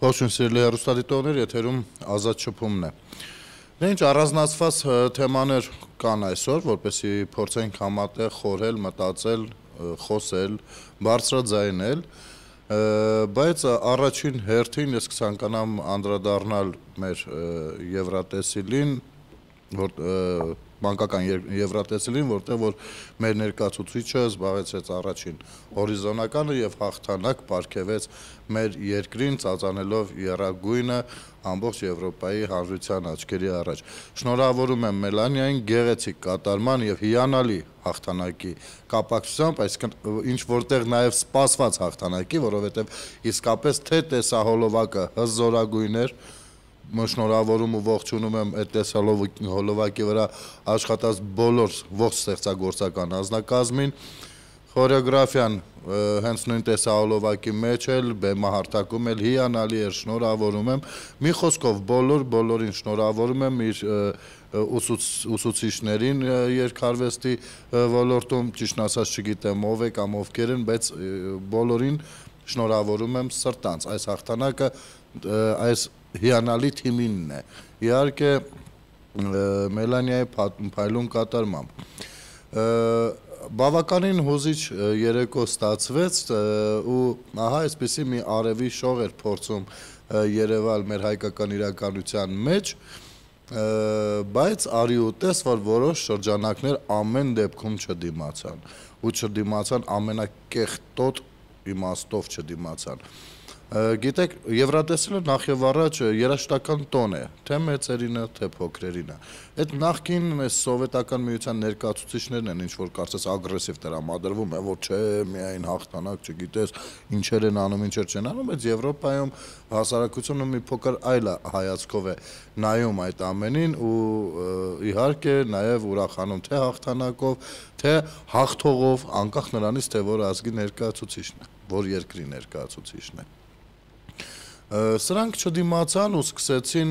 Ողջույն սիրելի հեռուստադիտողներ, եթերում ազատ շփումն է։ Դե ինչ առանձնացված թեմաներ կան այսօր, որպեսզի փորձենք համատեղ խորհել, մտածել, խոսել, բարձրաձայնել, բայց առաջին հերթին ես կցանկանամ անդրադառնալ մեր Եվրատեսիլին, որ և մանկական եվրատեսիլին, որտեղ որ մեր ներկայացուցիչը զբաղեցրեց առաջին հորիզոնականը եւ հաղթանակ ապարգևեց մեր երկրին ծածանելով երագույնը ամբողջ Եվրոպայի հանրության աչքերի առաջ։ Շնորհավորում եմ Մելանիային գեղեցիկ կատարման եւ հիանալի հաղթանակի կապակցությամբ, այսինքն ինչ որտեղ նաեւ սпасված հաղթանակի, որովհետեւ իսկապես թե տեսահոլովակը հզորագույն էր, շնորհավորում ու ողջունում եմ այդ տեսալով հոլովակի վրա աշխատած բոլոր ողջ ստեղծագործական անձնակազմին։ Խորեոգրաֆիան հենց նույն տեսահոլովակի մեջ էլ, բեմահարտակում էլ հիանալի էր, շնորհավորում եմ։ Մի խոսքով բոլոր բոլորին շնորհավորում եմ իր ուսուցիչներին երկարվեստի ոլորտում, ճիշտ ասած չգիտեմ ով է կամ ովքեր են, բայց բոլորին շնորհավորում եմ սրտանց։ Այս հաղթանակը այս հիանալի թիմինն է։ Իհարկե Մելանիայի փայլուն կատարմամբ բավականին հոզիչ երեկո ստացվեց ու ահա այսպեսի մի արևի շող էր փորձում երևալ մեր հայկական իրականության մեջ բայց արի ու տես որ որոշ շրջանակներ ամեն դեպքում չդիմացան ու չդիմացան ամենակեղտոտ իմաստով չդիմացան Գիտեք, Եվրատեսիլը նախ եւ առաջ երաշտական տոն է, թե մեծերինը, թե փոքրերինը։ Այդ նախքին այս սովետական միության ներկայացուցիչներն են ինչ որ կարծես ագրեսիվ դրամադրվում է, որ չէ, միայն հաղթանակ, չգիտես, ինչեր են անում, ինչեր չեն անում, բայց Եվրոպայում հասարակությունը մի փոքր այլ հայացքով է նայում այդ ամենին ու իհարկե նաեւ ուրախանում թե հաղթանակով, թե հաղթողով, անկախ նրանից, թե որ ազգի ներկայացուցիչն է, որ երկրի ներկայացուցիչն է։ Սրանք չդիմացան ու սկսեցին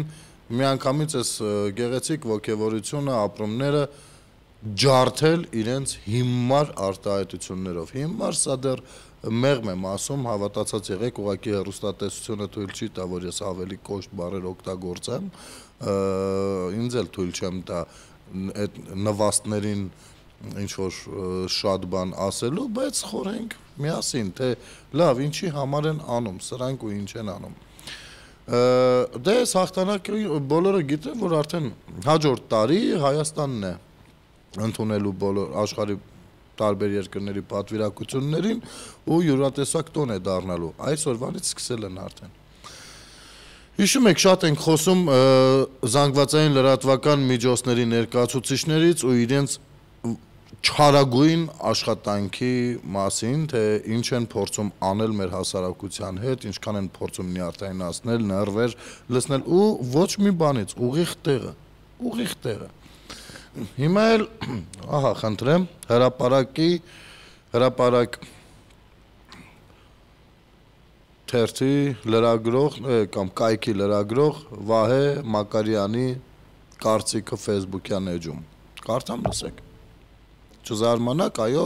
միանգամից այս գեղեցիկ ոգևորությունը, ապրումները ջարդել իրենց հիմար արտահայտություններով։ Հիմար սա դեռ մեղմ եմ ասում, հավատացած եղեք, ուղղակի հեռուստատեսությունը թույլ չի տա, որ ես ավելի կոշտ բառեր օգտագործեմ։ Ինձ էլ թույլ չեմ տա այդ նվաստներին ինչ որ շատ բան ասելու, բայց խորենք միասին, թե լավ, ինչի համար են անում, սրանք ու ինչ են անում։ Դե այս հաղթանակը բոլորը գիտեն, որ արդեն հաջորդ տարի Հայաստանն է ընդունելու բոլոր աշխարհի տարբեր երկրների պատվիրակություններին ու յուրատեսակ տոն է դառնալու։ Այսօրվանից սկսել են արդեն։ Հիշում եք, շատ ենք խոսում զանգվածային լրատվական միջոցների ներկայացուցիչներից ու իրենց չարագույն աշխատանքի մասին, թե ինչ են փորձում անել մեր հասարակության հետ, ինչքան են փորձում նյարդայնացնել, նervեր լցնել ու ոչ մի բանից, ուղիղ տեղը, ուղիղ տեղը։ Հիմա էլ, ահա, խնդրեմ, հրաապարակի հրաապարակ թերթի լրագրող կամ կայքի լրագրող Վահե Մակարյանի կարծիքը Facebook-յան էջում։ Կարդամ լսեք չզարմանաք, այո,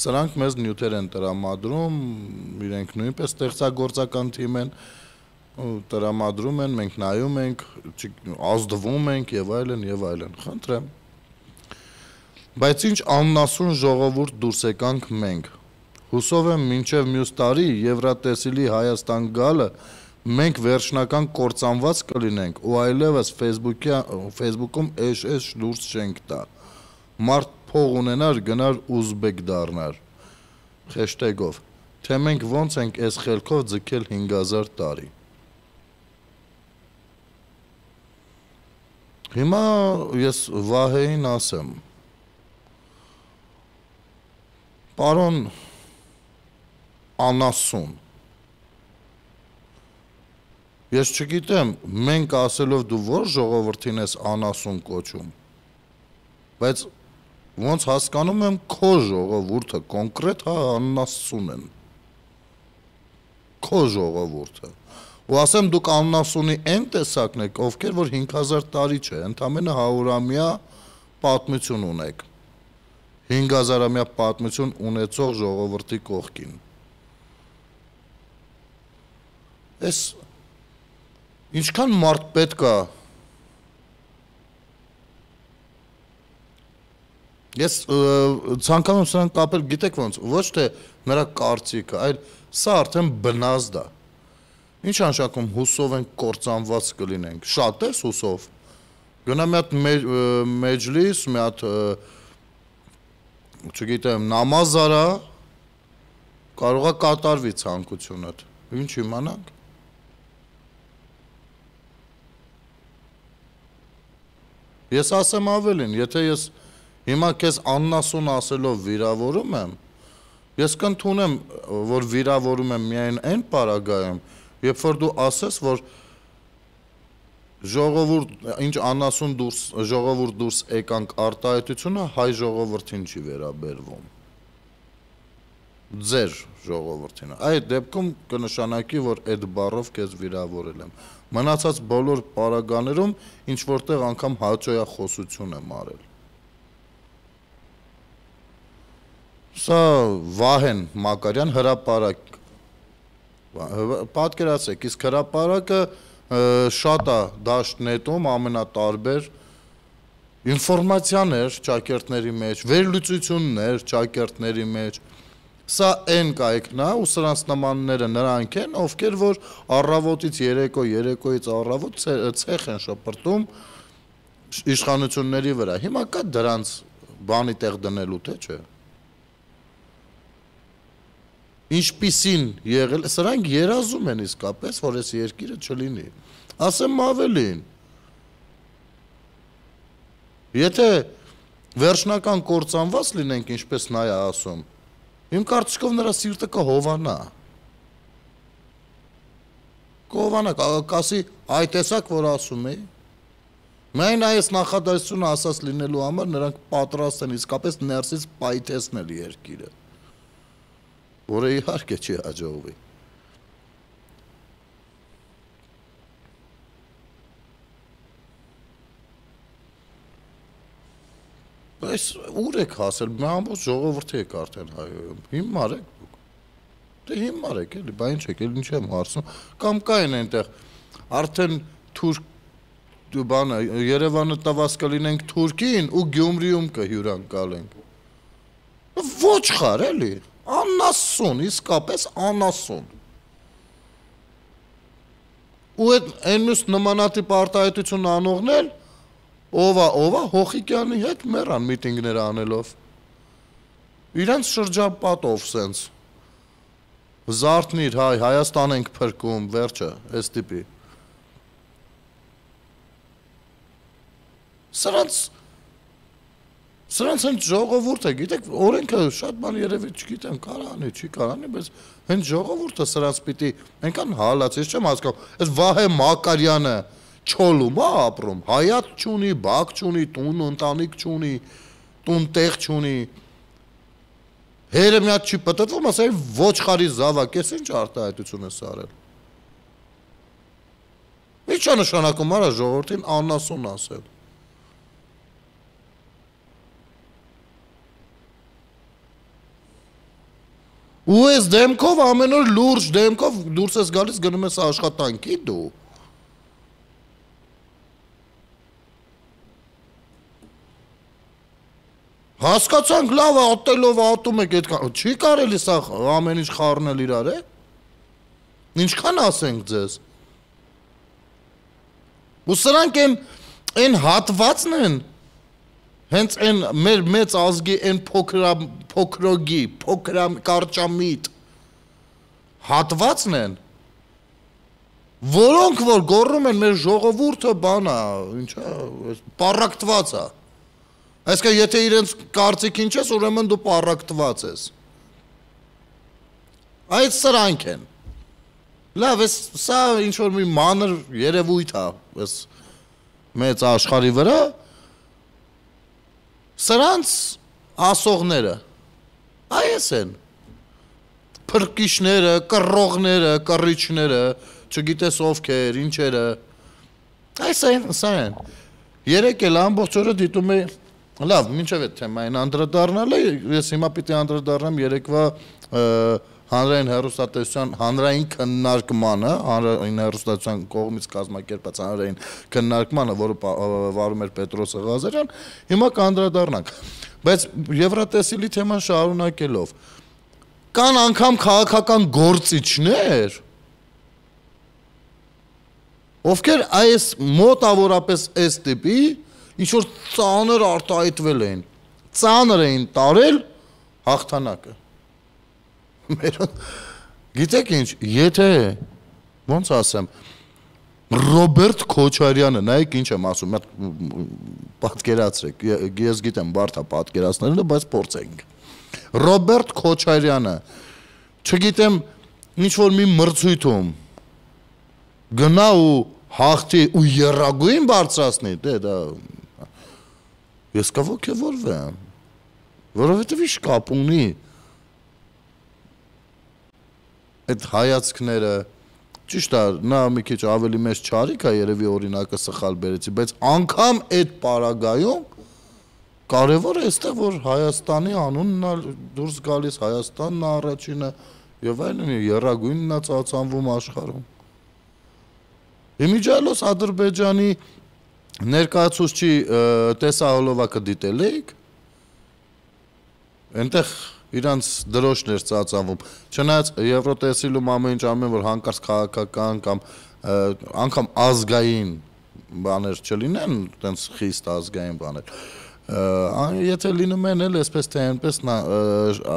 սրանք մեզ նյութեր են տրամադրում, իրենք նույնպես ստեղծագործական թիմ են, տրամադրում են, մենք նայում ենք, ազդվում ենք եւ այլն եւ այլն։ Խնդրեմ։ Բայց ինչ աննասուն ժողովուրդ դուրս եկանք մենք։ Հուսով եմ մինչև մյուս տարի Եվրատեսիլի Հայաստան գալը մենք վերջնական կործանված կլինենք ու այլևս Facebook-ում էշ-էշ դուրս չենք տա։ Մարտ փող ունենար, գնար ուզբեկ դառնար։ Հեշթեգով թե մենք ոնց ենք այս խելքով ձգել 5000 տարի։ Հիմա ես Վահեին ասեմ։ Պարոն Անասուն։ Ես չգիտեմ, մենք ասելով դու ո՞ր ժողովրդին ես Անասուն կոչում։ Բայց ոնց հասկանում եմ քո ժողովուրդը կոնկրետ հա աննասուն են քո ժողովուրդը ու ասեմ դուք աննասունի այն տեսակն եք ովքեր որ 5000 տարի չէ ընդամենը 100-ամյա պատմություն ունեք 5000-ամյա պատմություն ունեցող ժողովրդի կողքին Էս ինչքան մարդ պետք է Ես ցանկանում սրան կապել, գիտեք ոնց, ոչ թե նրա կարծիքը, այլ սա արդեն բնազդ է։ Ինչ անշակում հուսով ենք կործանված կլինենք։ Շատ էս հուսով։ Գնա մի հատ մեջլիս, մի հատ չգիտեմ, նամազ արա, կարողա կատարվի ցանկությունդ։ Ինչ իմանանք։ Ես ասեմ ավելին, եթե ես Հիմա քեզ աննասուն ասելով վիրավորում եմ, ես կընդունեմ, որ վիրավորում եմ միայն այն պարագայում, երբ որ դու ասես, որ ժողովուրդ ինչ անասուն դուրս ժողովուրդ դուրս եկանք արտահայտությունը հայ ժողովրդին չի վերաբերվում ձեր ժողովրդին այդ դեպքում կնշանակի որ այդ բառով քեզ վիրավորել եմ մնացած բոլոր պարագաներում ինչ որտեղ անգամ հաճոյախոսություն եմ արել Սա Վահեն Մակարյան հրապարակ։ Պատկերացեք, իսկ հրապարակը շատ է դաշտնետում ամենատարբեր ինֆորմացիաներ ճակերտների մեջ, վերլուծություններ ճակերտների մեջ։ Սա այն կայքն է ու սրանց նմանները նրանք են, ովքեր որ առավոտից երեկո, երեկոյից առավոտ ցեխ են շփրտում իշխանությունների վրա։ Հիմա կա դրանց բանի տեղ դնելու թե՞ չէ։ չէ? ինչպիսին եղել, սրանք երազում են իսկապես, որ այս երկիրը չլինի։ Ասեմ ավելին։ Եթե վերջնական կործանված լինենք, ինչպես նա է ասում, իմ կարծիքով նրա սիրտը կհովանա։ Կհովանա, կասի այդ տեսակ, որ ասում էի, Մայն այս նախադասությունը ասած լինելու համար նրանք պատրաստ են իսկապես ներսից պայթեցնել երկիրը որը իհարկե չի հաջողվի։ Բայց ուր եք հասել, մի ամբողջ ժողովուրդ եք արդեն հայոյում։ Հիմար եք դուք։ Դե հիմար եք էլի, բա ինչ եք, էլ ինչ եմ հարցնում։ Կամ կային այնտեղ արդեն թուրք բանը Երևանը տված կլինենք Թուրքին ու Գյումրիում կհյուրանալ ենք։ Ոչխար էլի անասուն, իսկապես անասուն։ Ու այդ այն մյուս նմանատիպ արտահայտություն անողնել, ովա, ովա Հոխիկյանի հետ մեռան միտինգներ անելով։ Իրանց շրջապատով սենց։ Զարթնիր, հայ, Հայաստան ենք փրկում, վերջը, այս տիպի։ Սրանց Սրանց հենց ժողովուրդը, գիտեք, օրենքը շատ բան երևի չգիտեմ, կարանի, չի կարանի, բայց հենց ժողովուրդը սրանց պիտի այնքան հալած, ես չեմ հասկանում, այս Վահե Մակարյանը չոլում է ապրում, հայաց չունի, բակ չունի, տուն ընտանիք չունի, տուն տեղ չունի, հերը միատ չի պտտվում, ասայի ոչխարի զավակ, ես ինչ արտահայտություն ես արել։ Ինչ է նշանակում արա ժողորդին անասուն ասել։ Ու ես դեմքով ամեն օր լուրջ դեմքով դուրս ես գալիս գնում ես աշխատանքի դու։ Հասկացանք լավ է ատելով ատում եք այդքան։ Չի կարելի սա ամեն ինչ խառնել իրար, է։ Ինչքան ասենք ձեզ։ Ու սրանք են այն հատվածն են, են հենց այն մեր մեծ ազգի այն փոքր փոքրոգի, փոքր կարճամիտ հատվածն են, որոնք որ գոռում են մեր ժողովուրդը բանա, ինչա, այս պարակտված է։ Այսինքն եթե իրենց կարծիքին չես, ուրեմն դու պարակտված ես։ Այդ սրանք են։ Լավ, էս սա ինչ որ մի մանր երևույթ է, էս մեծ աշխարհի վրա, Սրանց ասողները այս են փրկիչները, կռողները, կռիչները, չգիտես ովքեր, ինչերը։ Այս այն, սա են։ Երեք էլ ամբողջ օրը դիտում է լավ, ինչև է թեմային անդրադառնալը, ես հիմա պիտի անդրադառնամ երեկվա և, հանրային հերոստատեսության հանրային քննարկմանը, հանրային հերոստատեսության կողմից կազմակերպած հանրային քննարկմանը, որը վարում էր Պետրոս Ղազարյան, հիմա կանդրադառնանք։ Բայց Եվրատեսիլի թեման շարունակելով կան անգամ քաղաքական գործիչներ, ովքեր այս մոտավորապես այս տիպի ինչ որ ծանր արտահայտվել էին ծանր էին տարել հաղթանակը Մերոն գիտեք ինչ, եթե ոնց ասեմ, Ռոբերտ Քոչարյանը, նայեք ինչ եմ ասում, պատկերացրեք, ես գիտեմ բարդ է պատկերացնելը, բայց փորձենք։ Ռոբերտ Քոչարյանը, չգիտեմ, ինչ որ մի մրցույթում գնա ու հաղթի ու երագույն բարձրացնի, դե դա ես կողքեվորվեմ, որովհետև իշ կապ ունի, որ այդ հայացքները ճիշտ է, նա մի քիչ ավելի մեծ չարիք է, երևի օրինակը սխալ բերեցի, բայց անգամ այդ պարագայում կարևորը էստեղ որ Հայաստանի անունն ալ դուրս գալիս Հայաստանն առաջինը եւ այլն երագույնն է ծածանվում աշխարհում։ Իմիջալոս Ադրբեջանի ներկայացուցիչ Տեսահոլովակը դիտել եք։ Այնտեղ իրանց դրոշներ ծածանվում։ Չնայած Եվրոտեսիլում ամեն ինչ ամեն որ հանկարծ քաղաքական կամ անգամ ազգային բաներ չլինեն, տենց խիստ ազգային բաներ։ Եթե լինում են էլ այսպես թե այնպես նա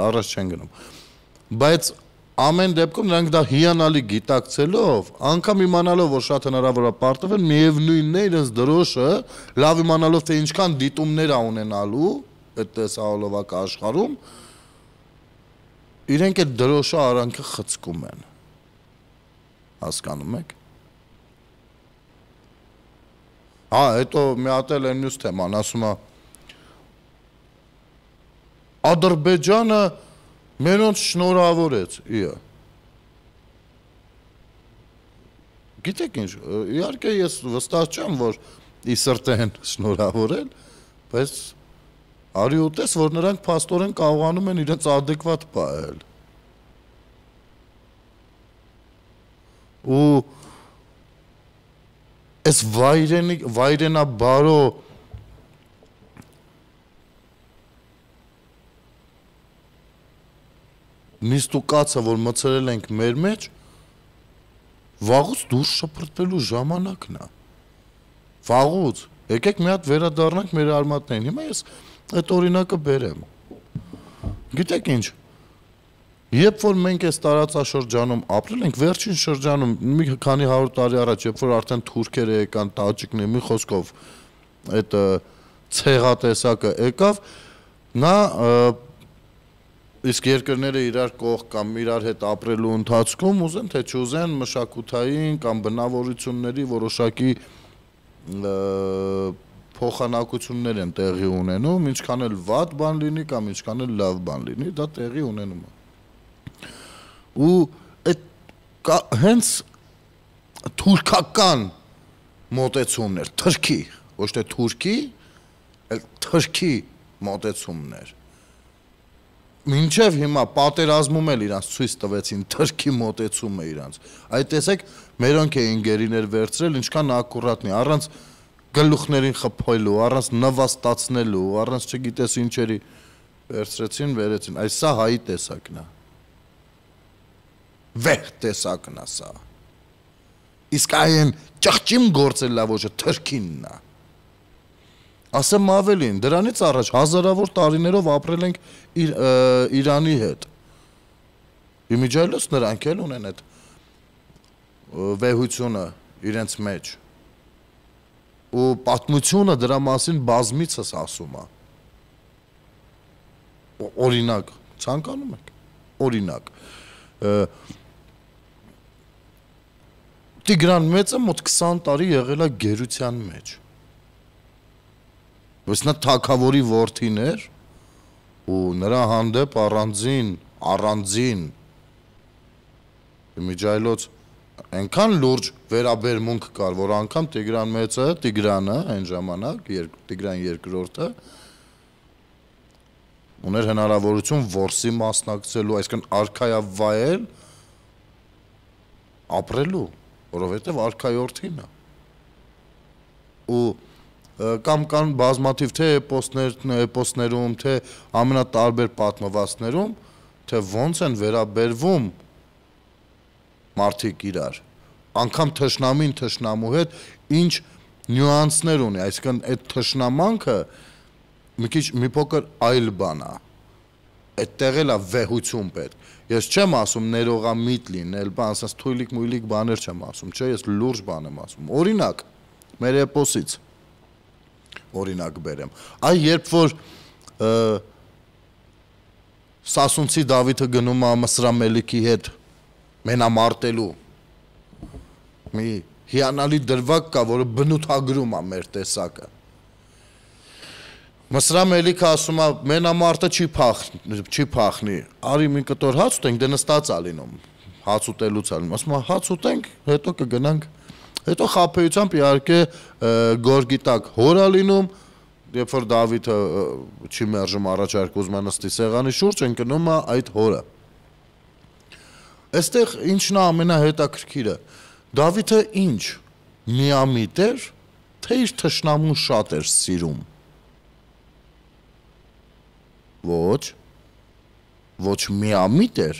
առաջ չեն գնում։ Բայց ամեն դեպքում նրանք դա հիանալի գիտակցելով, անգամ իմանալով, որ շատ հնարավոր է պարտվել, միևնույնն է իրենց դրոշը, լավ իմանալով թե ինչքան դիտումներ ա ունենալու այդ տեսահոլովակ աշխարհում, իրենք այդ դրոշը արանքը խցկում են։ Հասկանում եք։ Հա, հետո մի հատ էլ այն մյուս թեման, ասում է Ադրբեջանը մերոնց շնորհավորեց, իա։ Գիտեք ինչ, իհարկե ես վստահ չեմ, որ ի սրտեն շնորհավորել, բայց Արի ու տես, որ նրանք փաստորեն կարողանում են իրենց adekvat պահել։ Ու այս վայրենի վայրենաբարո նիստուկացը, որ մցրել ենք մեր մեջ, վաղուց դուրս շփրտվելու ժամանակն է։ Վաղուց եկեք մի հատ վերադառնանք մեր արմատներին։ Հիմա ես Այդ օրինակը բերեմ։ Գիտեք ինչ, Երբ որ մենք այս տարածաշրջանում ապրել ենք, վերջին շրջանում մի քանի 100 տարի առաջ, երբ որ արդեն թուրքերը եկան, տաջիկները, մի խոսքով այդ ցեղատեսակը եկավ, նա իսկ երկրները իրար կող կամ իրար հետ ապրելու ընթացքում ուզեն թե չուզեն մշակութային կամ բնավորությունների որոշակի և, փոխանակություններ են տեղի ունենում, ինչքան էլ վատ բան լինի կամ ինչքան էլ լավ բան լինի, դա տեղի ունենում է։ Ու այդ հենց թուրքական մոտեցումներ, թրքի, ոչ թե թուրքի, այլ թրքի մոտեցումներ։ Մինչև հիմա պատերազմում էլ իրանց ցույց տվեցին թրքի մոտեցումը իրանց։ Այդ տեսեք, մերոնք էին գերիներ վերցրել, ինչքան ակուրատնի, առանց գլուխներին խփելու, առանց նվաստացնելու, առանց չգիտես ինչերի վերցրեցին, վերեցին։ Այս սա հայի տեսակն է։ Վեհ տեսակն է սա։ Իսկ այն ճղճիմ գործել լավոժը թրքինն է։ Ասեմ ավելին, դրանից առաջ հազարավոր տարիներով ապրել ենք իր, Իրանի հետ։ Իմիջայլոց նրանք էլ ունեն այդ վեհությունը իրենց մեջ ու պատմությունը դրա մասին բազմիցս ասում է օրինակ ցանկանում եք օրինակ Տիգրան մեծը մոտ 20 տարի եղել է գերության մեջ ոչ նա թակավորի որդին էր ու նրա հանդեպ առանձին առանձին միջայլոց այնքան լուրջ վերաբերմունք կար, որ անգամ Տիգրան մեծը, Տիգրանը այն ժամանակ, երկ, Տիգրան երկրորդը ուներ հնարավորություն որսի մասնակցելու, այսինքն արքայավայել ապրելու, որովհետև արքայորդին է։ Ու կամ կան բազմաթիվ թե էպոսներ, էպոսներում, թե ամենատարբեր պատմվածներում, թե ոնց են վերաբերվում մարդիկ իրար։ Անկամ թշնամին թշնամու հետ ինչ նյուանսներ ունի, այսինքն այդ թշնամանքը մի քիչ մի փոքր այլ բան է։ Այդտեղ էլ է վեհություն պետք։ Ես չեմ ասում ներողամիտ լինել, բան ասած թույլիկ մույլիկ բաներ չեմ ասում, չէ, ես լուրջ բան եմ ասում։ Օրինակ, մեր էպոսից օրինակ բերեմ։ Այ երբ որ Սասունցի Դավիթը գնում է Մսրամելիքի հետ մենամարտելու մի հիանալի դրվակ կա, որը բնութագրում է մեր տեսակը։ Մսրամելիքը ասում է, մենամարտը չի փախնի, չի փախնի։ Արի մի կտոր հաց ուտենք, դե նստած է լինում։ Հաց ուտելուց է լինում։ Ասում է, հաց ուտենք, հետո կգնանք։ Հետո խափեությամբ իհարկե գորգիտակ հորա լինում, երբ որ Դավիթը չի մերժում առաջարկում նստի սեղանի շուրջ, ընկնում է այդ հորը։ Այստեղ ինչն է ամենահետաքրքիրը։ Դավիթը ինչ միամիտ էր, թե իր թշնամուն շատ էր սիրում։ Ոչ։ Ոչ միամիտ էր։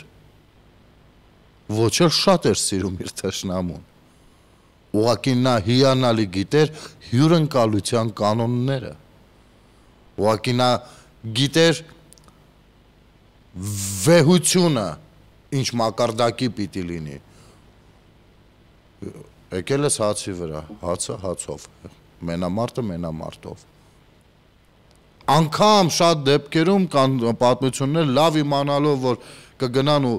Ոչ էլ շատ էր սիրում իր թշնամուն։ Ուղղակի նա հիանալի գիտեր հյուրընկալության կանոնները։ Ուղղակի նա գիտեր վեհությունը ինչ մակարդակի պիտի լինի։ Եկել ես հացի վրա, հացը հացով, մենամարտը մենամարտով անգամ շատ դեպքերում կան պատմություններ լավ իմանալով որ կգնան ու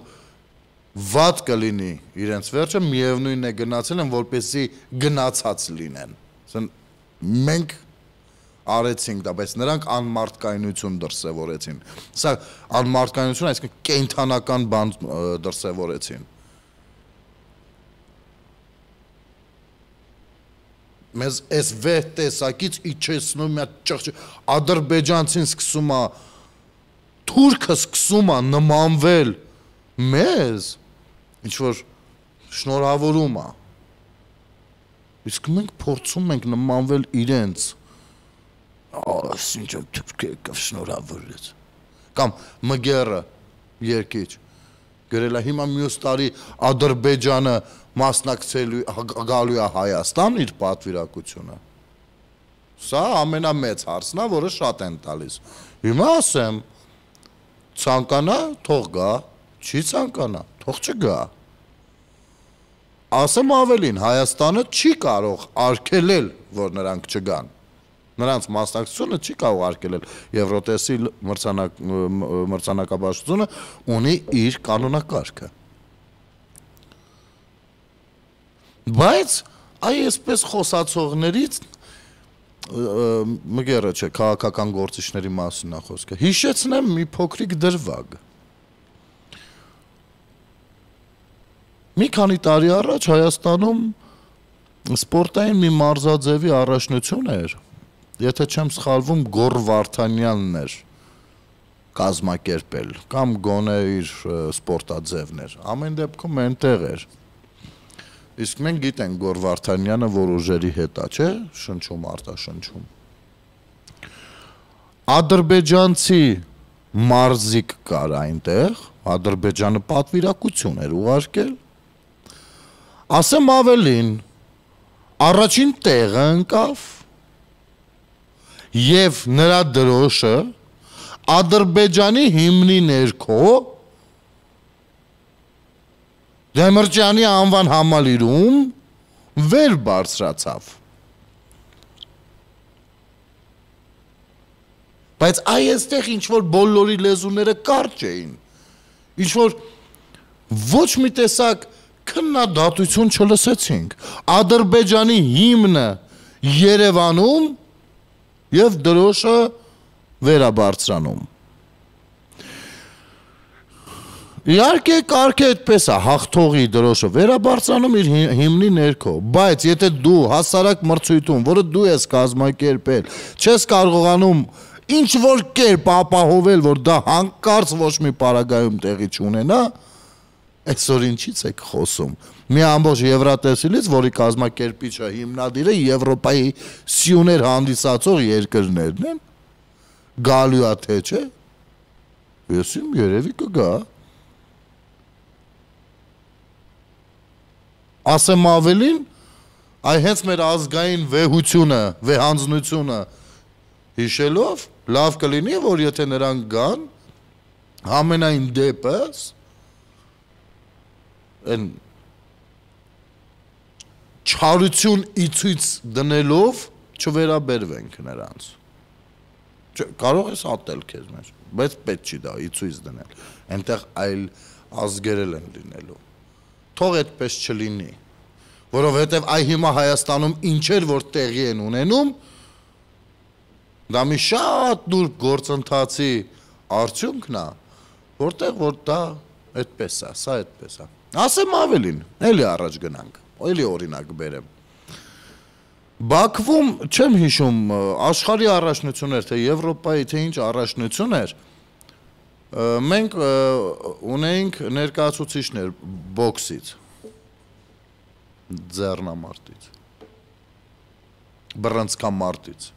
ված կլինի իրենց վերջը միևնույնն է գնացել են որպեսզի գնացած լինեն ասեն մենք արեցինք դա, բայց նրանք անմարդկայնություն դրսևորեցին։ Սա անմարդկայնություն, այսինքն կենթանական բան դրսևորեցին։ Մեզ այս վեր տեսակից իջեցնում է ճղճ ադրբեջանցին սկսում է թուրքը սկսում է նմանվել մեզ ինչ որ շնորհավորում է իսկ մենք փորձում ենք նմանվել իրենց աս ինչով թփքի եկավ շնորհավորեց կամ մգերը երկիչ գրելա հիմա մյուս տարի ադրբեջանը մասնակցելու գալու է հայաստան իր պատվիրակությունը սա ամենամեծ հարցն է որը շատ են տալիս հիմա ասեմ ցանկանա թող գա չի ցանկանա թող չգա ասեմ ավելին հայաստանը չի կարող արգելել որ նրանք չգան նրանց մասնակցությունը չի կարող արգելել Եվրոտեսի մրցանակ մրցանակաբաշխությունը ունի իր կանոնակարգը բայց այ այսպես խոսացողներից մգերը չէ քաղաքական գործիչների մասին է խոսքը հիշեցնեմ մի փոքրիկ դրվագ մի քանի տարի առաջ Հայաստանում սպորտային մի մարզաձևի առաջնություն էր եթե չեմ սխալվում, Գոր Վարդանյանն էր կազմակերպել կամ գոնե իր սպորտաձևն էր։ Ամեն դեպքում այնտեղ էր։ Իսկ մենք գիտենք Գոր Վարդանյանը, որ ուժերի հետ է, չէ՞, շնչում արտաշնչում։ Ադրբեջանցի մարզիկ կար այնտեղ, Ադրբեջանը պատվիրակություն էր ուղարկել։ Ասեմ ավելին, առաջին տեղը ընկավ եւ նրա դրոշը Ադրբեջանի հիմնի ներքո Դեմրջանի անվան համալիրում վեր բարձրացավ։ Բայց այ այստեղ ինչ որ բոլորի լեզուները կարճ էին։ Ինչ որ ոչ մի տեսակ քննադատություն չլսեցինք։ Ադրբեջանի հիմնը Երևանում եւ դրոշը վերաբարձրանում։ Իհարկե կարգը այդպես է, հաղթողի դրոշը վերաբարձանում իր հիմնի ներքո, բայց եթե դու հասարակ մրցույթում, որը դու ես կազմակերպել, չես կարողանում ինչ որ կերպ ապահովել, որ դա հանկարծ ոչ մի պարագայում տեղի չունենա, չու այսօր ինչից եք խոսում։ Մի ամբողջ Եվրատեսիլից, որի կազմակերպիչը հիմնադիրը Եվրոպայի սյուներ հանդիսացող երկրներն են, գալու է թե չէ։ Ես իմ երևի կգա։ Ասեմ ավելին, այ հենց մեր ազգային վեհությունը, վեհանձնությունը հիշելով լավ կլինի, որ եթե նրանք գան, ամենայն դեպս այն չարություն ի ցույց դնելով չվերաբերվենք նրանց։ Կարող ես ատել քեզ մեջ, բայց պետք չի դա ի ցույց դնել։ Այնտեղ այլ ազգերել են լինելու։ Թող այդպես չլինի, որովհետև այ հիմա Հայաստանում ինչեր որ տեղի են ունենում, դա մի շատ դուրբ գործընթացի արդյունքն է, որտեղ որ դա այդպես է, սա այդպես է։ Ասեմ ավելին, էլի առաջ գնանք, էլի օրինակ բերեմ։ Բաքվում չեմ հիշում աշխարհի առաջնություն էր թե Եվրոպայի թե ինչ առաջնություն էր։ Մենք ունեինք ներկայացուցիչներ բոքսից ձեռնամարտից բռնցքամարտից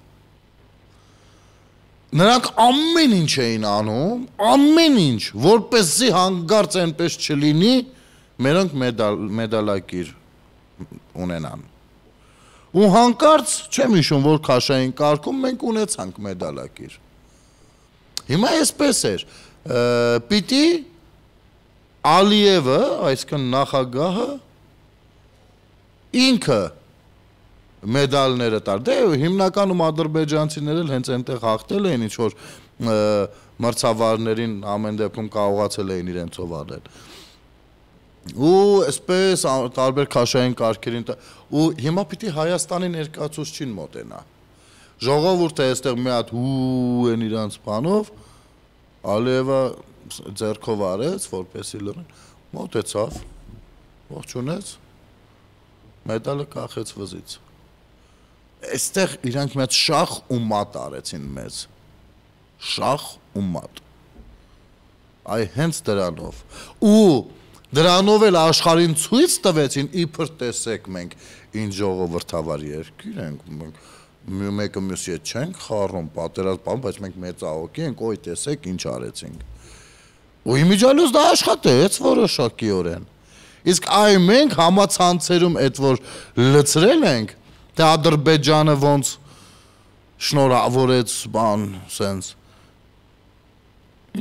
նրանք ամեն ինչ էին անում ամեն ինչ որպեսզի հանգարց այնպես չլինի մերոնք մեդալ մեդալակիր ունենան։ Ու հանկարծ չեմ հիշում, որ քաշային կարգում մենք ունեցանք մեդալակիր։ Հիմա այսպես էր, պիտի Ալիևը, այսինքն նախագահը ինքը մեդալները տար։ Դե հիմնականում ադրբեջանցիները հենց այնտեղ հաղթել էին ինչ որ մրցավարներին ամեն դեպքում կարողացել էին իրենցով արել ու այսպես տարբեր քաշային կարգերին ու հիմա պիտի Հայաստանի ներկայացուցչին մոտենա։ Ժողովուրդը այստեղ մի հատ ու են իրանց բանով Ալևը ձերքով արեց, որպեսի լրին մոտեցավ, ողջունեց, մեդալը կախեց վզից։ Այստեղ իրանք մեծ շախ ու մատ արեցին մեզ։ Շախ ու մատ։ Այ հենց դրանով։ Ու Դրանով էլ աշխարհին ցույց տվեցին, իբր տեսեք մենք ինչ ժողովրդավար երկիր ենք, մենք մեկը մյուսի հետ չենք խառնում, պատերազմ, բայց մենք մեծահոգի ենք, օй տեսեք ինչ արեցինք։ Ու իմիջալուս դա աշխատեց որոշակիորեն։ Իսկ այ մենք համացանցերում այդ որ լծրել ենք, թե Ադրբեջանը ոնց շնորհավորեց բան, սենց։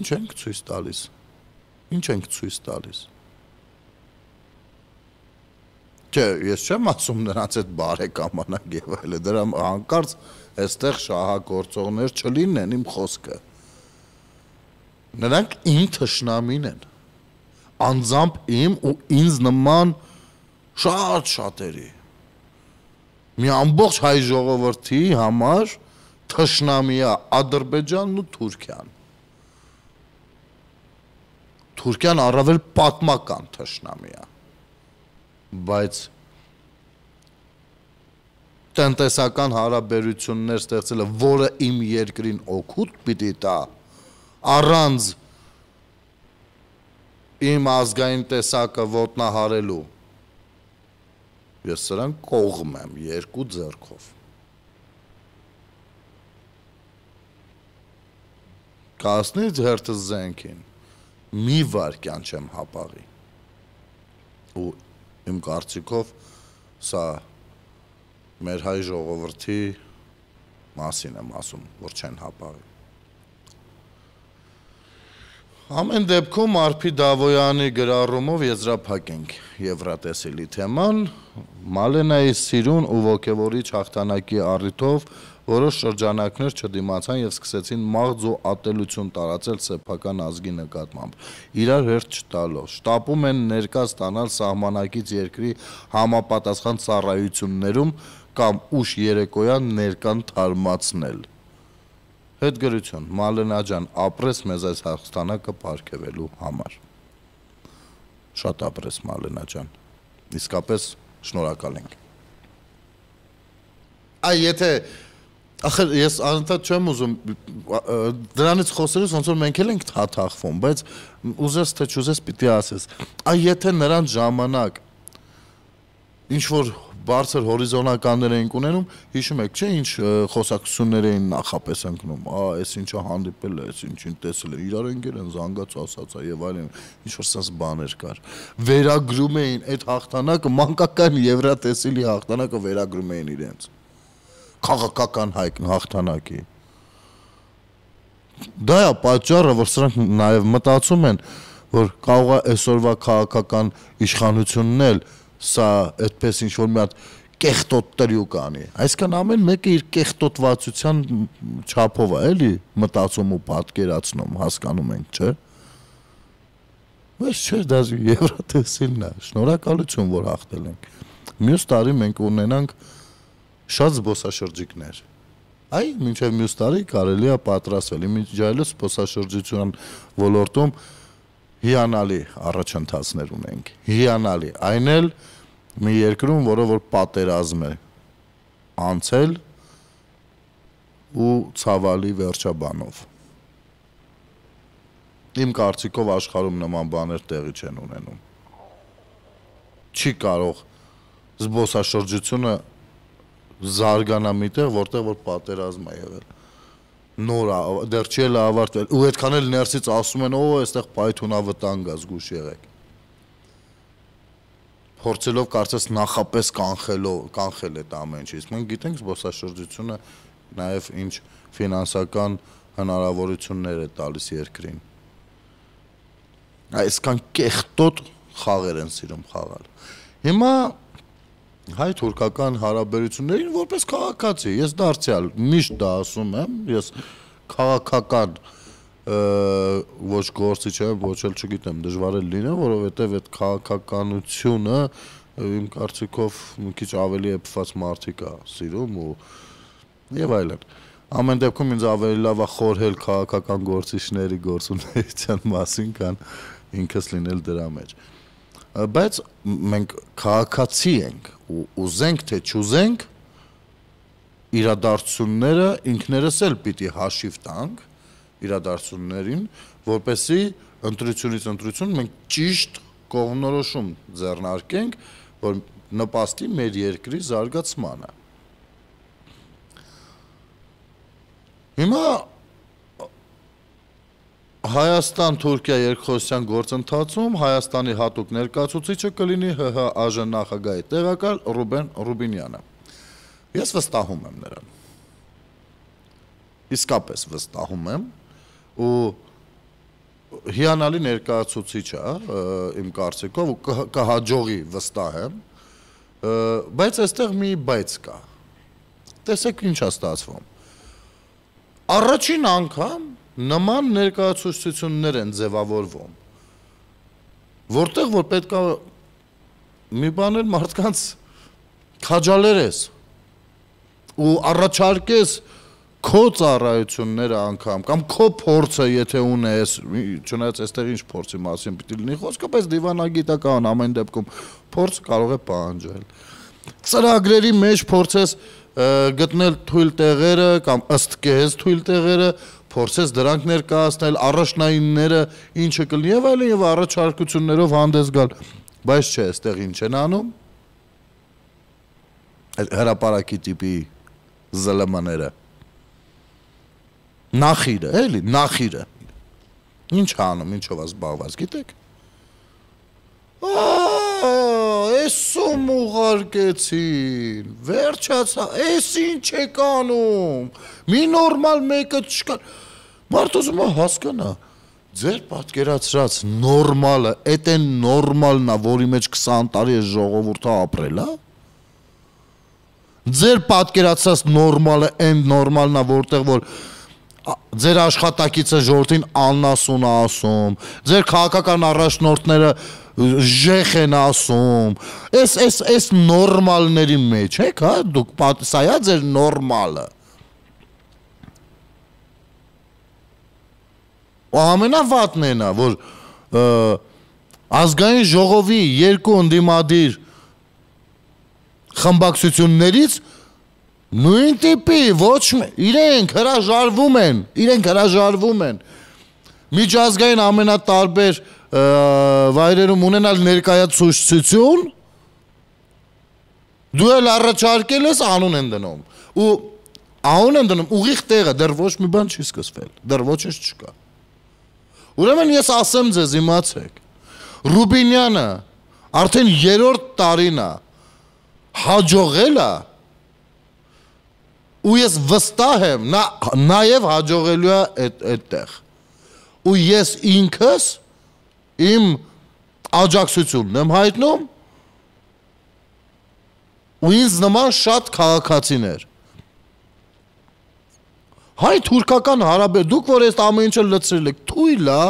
Ինչ ենք ցույց տալիս։ Ինչ ենք ցույց տալիս։ Չէ, ես չեմ ասում նրանց այդ բարեկամանակ եւ այլը, դրա հանկարծ այստեղ շահագործողներ չլինեն իմ խոսքը։ Նրանք իմ ճշնամին են։ Անձամբ իմ ու ինձ նման շատ շատերի։ Մի ամբողջ հայ ժողովրդի համար ճշնամիա Ադրբեջանն ու Թուրքիան։ Թուրքիան առավել պատմական ճշնամիա է բայց տնտեսական հարաբերություններ ստեղծելը, որը իմ երկրին օգուտ պիտի տա, առանց իմ ազգային տեսակը ոտնահարելու։ Ես սրան կողմ եմ երկու ձեռքով։ Կասնից հերթս զենքին մի վարքյան չեմ հապաղի։ Ու իմ կարծիքով սա մեր հայ ժողովրդի մասին եմ ասում, որ չեն հապաղի։ Ամեն դեպքում Արփի Դավոյանի գրառումով եզրափակենք Եվրատեսիլի թեման, Մալենայի սիրուն ու ողևորիչ հաղթանակի առիթով որոշ շրջանակներ չդիմացան եւ սկսեցին մաղձ ու ատելություն տարածել սեփական ազգի նկատմամբ իրար հերթ չտալով շտապում են ներկա ստանալ սահմանակից երկրի համապատասխան ծառայություններում կամ ուշ երեկոյան ներկան թարմացնել հետ գրություն մալենա ջան ապրես մեզ այս հաստանակը ապարգևելու համար շատ ապրես Մալենա ջան։ Իսկապես շնորհակալ ենք։ Այ եթե Ախր ես անընդհատ չեմ ուզում դրանից խոսելուց ոնց որ մենք էլ ենք հաթախվում, բայց ուզես թե չուզես պիտի ասես։ Այ եթե նրան ժամանակ ինչ որ բարձր հորիզոնականներ էինք ունենում, հիշում եք, չէ, ինչ խոսակցություններ էին նախապես ընկնում, ա, այս ինչը հանդիպել է, այս ինչին տեսել է, իրար ընկել են զանգած ասացա եւ այլն, ինչ որ sense բաներ կար։ Վերագրում էին այդ հաղթանակը, մանկական եվրատեսիլի հաղթանակը վերագրում էին իրենց քաղաքական հայկ հաղթանակի։ Դա է պատճառը, որ սրանք նաև մտածում են, որ կարող է այսօրվա քաղաքական իշխանությունն էլ սա այդպես ինչ որ մի հատ կեղտոտ տրյուկ անի։ Այսքան ամեն մեկը իր կեղտոտվածության չափով է, էլի մտածում ու պատկերացնում, հասկանում ենք, չէ՞։ Բայց չէ, դա եվրատեսիլն է։ Շնորհակալություն, որ հաղթել ենք։ Մյուս տարի մենք ունենանք շատ զբոսաշրջիկներ։ Այ մինչև մյուս տարի կարելի է պատրաստվել։ Իմիջայլոց զբոսաշրջության ոլորտում հիանալի առաջընթացներ ունենք։ Հիանալի, այն էլ մի երկրում, որը որ պատերազմ է անցել ու ցավալի վերջաբանով։ Իմ կարծիքով աշխարհում նման բաներ տեղի չեն ունենում։ Չի կարող զբոսաշրջությունը զարգանա միտեղ, որտեղ որ պատերազմ է եղել նոր դեռ չի էլ ավարտվել ու այդքան էլ ներսից ասում են օ այստեղ պայթունա վտանգա զգուշ եղեք փորձելով կարծես նախապես կանխելով կանխել այդ ամեն ինչից մենք գիտենք զբոսաշրջությունը նաև ինչ ֆինանսական հնարավորություններ է տալիս երկրին այսքան կեղտոտ խաղեր են սիրում խաղալ հիմա հայ-թուրքական հարաբերություններին որպես քաղաքացի։ Ես դարձյալ միշտ դա ասում եմ, ես քաղաքական ոչ գործիչ եմ, ոչ էլ չգիտեմ, դժվար է լինել, որովհետև այդ քաղաքականությունը իմ կարծիքով մի քիչ ավելի եփված մարդիկ է սիրում ու եւ այլն։ Ամեն դեպքում ինձ ավելի լավ է խորհել քաղաքական գործիչների գործունեության մասին, քան ինքս լինել դրա մեջ։ Բայց մենք քաղաքացի ենք, ու ուզենք թե չուզենք իրադարձությունները ինքներս էլ պիտի հաշիվ տանք իրադարձություններին, որպեսի ընտրությունից ընտրություն մենք ճիշտ կողմնորոշում ձեռնարկենք, որ նպաստի մեր երկրի զարգացմանը։ Հիմա Հայաստան-Թուրքիա երկխոսյան գործընթացում Հայաստանի հատուկ ներկայացուցիչը կլինի ՀՀ ԱԺ նախագահի տեղակալ Ռուբեն Ռուբինյանը։ Ես վստահում եմ նրան։ Իսկապես վստահում եմ ու հիանալի ներկայացուցիչ է իմ կարծիքով ու կհաջողի վստահ եմ։ Բայց այստեղ մի բայց կա։ Տեսեք ինչ է ստացվում։ Առաջին անգամ նման ներկայացուցություններ են ձևավորվում, որտեղ որ պետք է մի բան էլ մարդկանց քաջալերես ու առաջարկես քո ծառայությունները անգամ կամ քո փորձը, եթե ունես, չնայած այստեղ ինչ փորձի մասին պիտի լինի խոսքը, բայց դիվանագիտական ամեն դեպքում փորձ կարող է պահանջել։ Ծրագրերի մեջ փորձես գտնել թույլ տեղերը կամ ըստ քեզ թույլ տեղերը, փորձես դրանք ներկայացնել առաջնայինները ինչը կլինի եւ այլն եւ առաջարկություններով հանդես գալ բայց չէ այստեղ ինչ են անում հրաապարակի տիպի ԶԼՄ-ները նախիրը էլի նախիրը ինչ անում ինչով է զբաղված գիտեք Այսում ուղարկեցին, վերջացա, այս ինչ եք անում, մի նորմալ մեկը չկան, Մարդ ուզում է հասկանա, ձեր պատկերացրած նորմալը, այդ են նորմալն է, որի մեջ 20 տարի է ժողովուրդը հա, ապրել, հա՞։ Ձեր պատկերացած նորմալը այն նորմալն է, որտեղ որ ձեր աշխատակիցը ժողովրդին աննասուն է ասում, ձեր քաղաքական առաջնորդները ժեխ են ասում։ Էս էս էս նորմալների մեջ եք, հա, դուք սա է ձեր նորմալը։ ու ամենավատն էնա, որ ազգային ժողովի երկու ընդիմադիր խմբակցություններից նույն տիպի ոչ իրենք հրաժարվում են, իրենք հրաժարվում են։ Միջազգային ամենատարբեր վայրերում ունենալ ներկայացուցչություն դու էլ առաջարկել ես անուն են դնում ու անուն են դնում ուղիղ տեղը դեռ ոչ մի բան չի սկսվել դեռ ոչինչ չկա Ուրեմն ես ասեմ ձեզ իմացեք։ Ռուբինյանը արդեն երրորդ տարին է հաջողել է ու ես վստահ եմ նա նաև հաջողելու է այդ այդտեղ ու ես ինքս իմ աջակցությունն եմ հայտնում ու ինձ նման շատ քաղաքացիներ հայ-թուրքական հարաբերություն, դուք որ այս ամեն ինչը լծրել եք, թույլ է,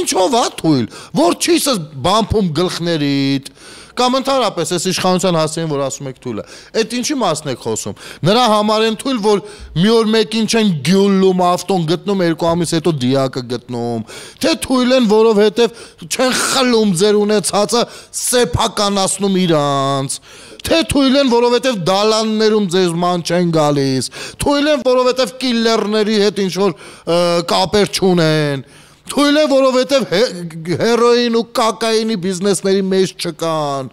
ինչով է թույլ, որ չիս բամփում գլխներիդ, կամ ընդհանրապես այս իշխանության հասցեին որ ասում եք թույլը այդ ինչի մասն եք խոսում նրա համար են թույլ որ մի օր մեկին չեն գյուլում ավտոն գտնում երկու ամիս հետո դիակը գտնում թե թույլ են որովհետև չեն խլում ձեր ունեցածը սեփականացնում իրանց Թե թույլ են, որովհետև դալաններում ձեզ ման չեն գալիս, թույլ են, որովհետև կիլլերների հետ ինչ որ կապեր չունեն, թույլ են, որովհետև հերոին ու կակայինի բիզնեսների մեջ չկան։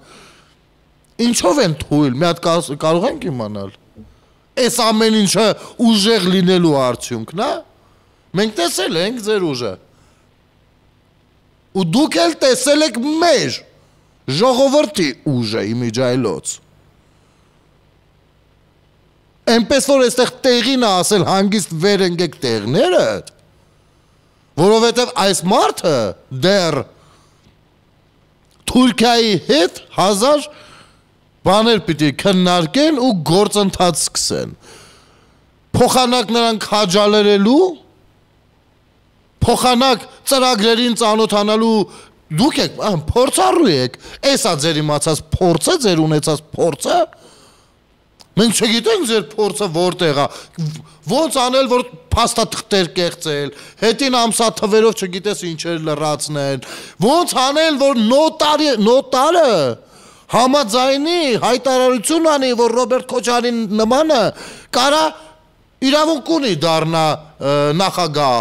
Ինչով են թույլ, մի հատ կարող ենք իմանալ։ Այս ամեն ինչը ուժեղ լինելու արդյունքն է։ հա։ Մենք տեսել ենք ձեր ուժը։ Ու դուք էլ տեսել եք մեր ժողովրդի ուժը իմիջայլոց։ Էնպես որ այստեղ տեղին է ասել հանգիստ վեր ընկեք տեղները, որովհետև այս մարդը դեռ Թուրքիայի հետ հազար բաներ պիտի քննարկեն ու գործընթաց սկսեն։ Փոխանակ նրանք հաջալերելու փոխանակ ծրագրերին ծանոթանալու դուք եք փորձառու եք էսա ձեր իմացած փորձը ձեր ունեցած փորձը մենք չգիտենք ձեր փորձը որտեղ է ոնց անել որ փաստաթղթեր կեղծել հետին ամսա թվերով չգիտես ինչեր լրացնել ոնց անել որ նոտարի նոտարը համաձայնի հայտարարություն անի որ Ռոբերտ Քոչարին նմանը կարա իրավունք ունի դառնա նախագահ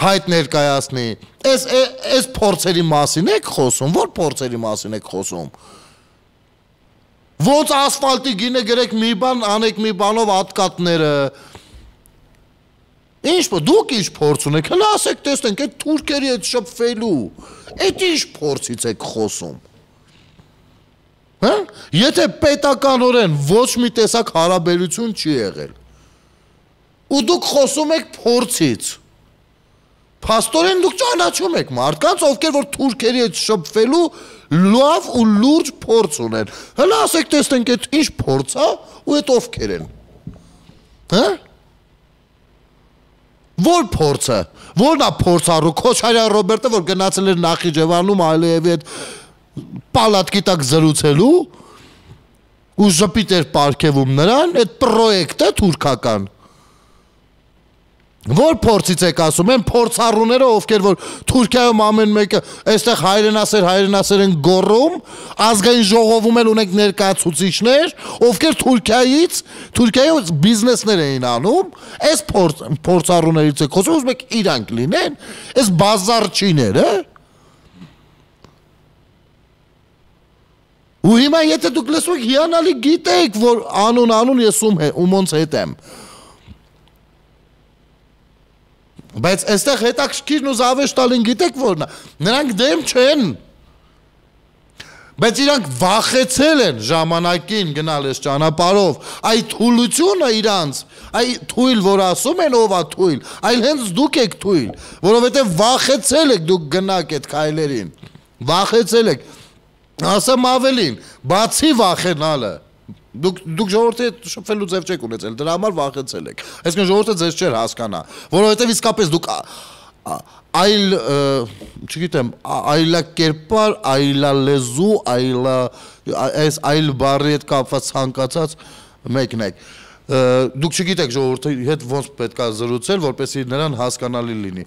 հայտ ներկայացնի։ Այս այս փորձերի մասին եք խոսում, որ փորձերի մասին եք խոսում։ Ոնց ասֆալտի գինը գրեք մի բան, անեք մի բանով ատկատները։ Ինչ փո դուք ինչ փորձ ունեք։ Հələ ասեք, տեսնենք այդ թուրքերի այդ շփվելու։ Այդ ինչ փորձից եք խոսում։ Հա? Եթե պետականորեն ոչ մի տեսակ հարաբերություն չի եղել։ Ու դուք խոսում եք փորձից։ Փաստորեն դուք ճանաչում եք մարդկանց, ովքեր որ թուրքերի հետ շփվելու լավ ու լուրջ փորձ ունեն։ Հələ ասեք տեսնենք այդ ինչ փորձ է ու այդ ովքեր են։ Հա՞։ Որ փորձը, որն է փորձառու Քոչարյան Ռոբերտը, որ գնացել էր Նախիջևանում Ալիևի հետ պալատկի տակ զրուցելու ու ժպիտ էր ապարգևում նրան, այդ պրոյեկտը թուրքական Որ փորձից եք ասում, են փորձառուները, ովքեր որ Թուրքիայում ամեն մեկը այստեղ հայրենասեր, հայրենասեր են գոռում, ազգային ժողովում էլ ունենք ներկայացուցիչներ, ովքեր Թուրքիայից, Թուրքիայից բիզնեսներ էին անում, այս փորձ փորձառուներից է խոսում, ուզում եք իրանք լինեն, այս բազարչիները, Ու հիմա եթե դուք լսում եք հիանալի գիտեք, որ անուն անուն ես ում ոնց հետ եմ։ Բայց այստեղ հետաքրքիրն ու զավեշտալին գիտեք որն է։ Նրանք դեմ չեն։ Բայց իրանք վախեցել են ժամանակին գնալ այս ճանապարով։ Այդ թուլությունը իրանց, այդ թույլ, որ ասում են ով է թույլ, այլ հենց դուք եք թույլ, որովհետև վախեցել եք դուք գնաք այդ քայլերին։ Վախեցել եք։ Ասեմ ավելին, բացի վախենալը, Դուք դուք ժողովրդի հետ շփվելու ձև չեք ունեցել, դրա համար վախեցել եք։ Այսինքն ժողովուրդը ձեզ չէր հասկանա, որովհետև իսկապես դուք այլ չգիտեմ, այլակերպար, այլալեզու, այլ այս այլ բառի հետ կապված ցանկացած մեկն եք։ Դուք չգիտեք ժողովրդի հետ ոնց պետք է զրուցել, որպեսզի նրան հասկանալի լինի,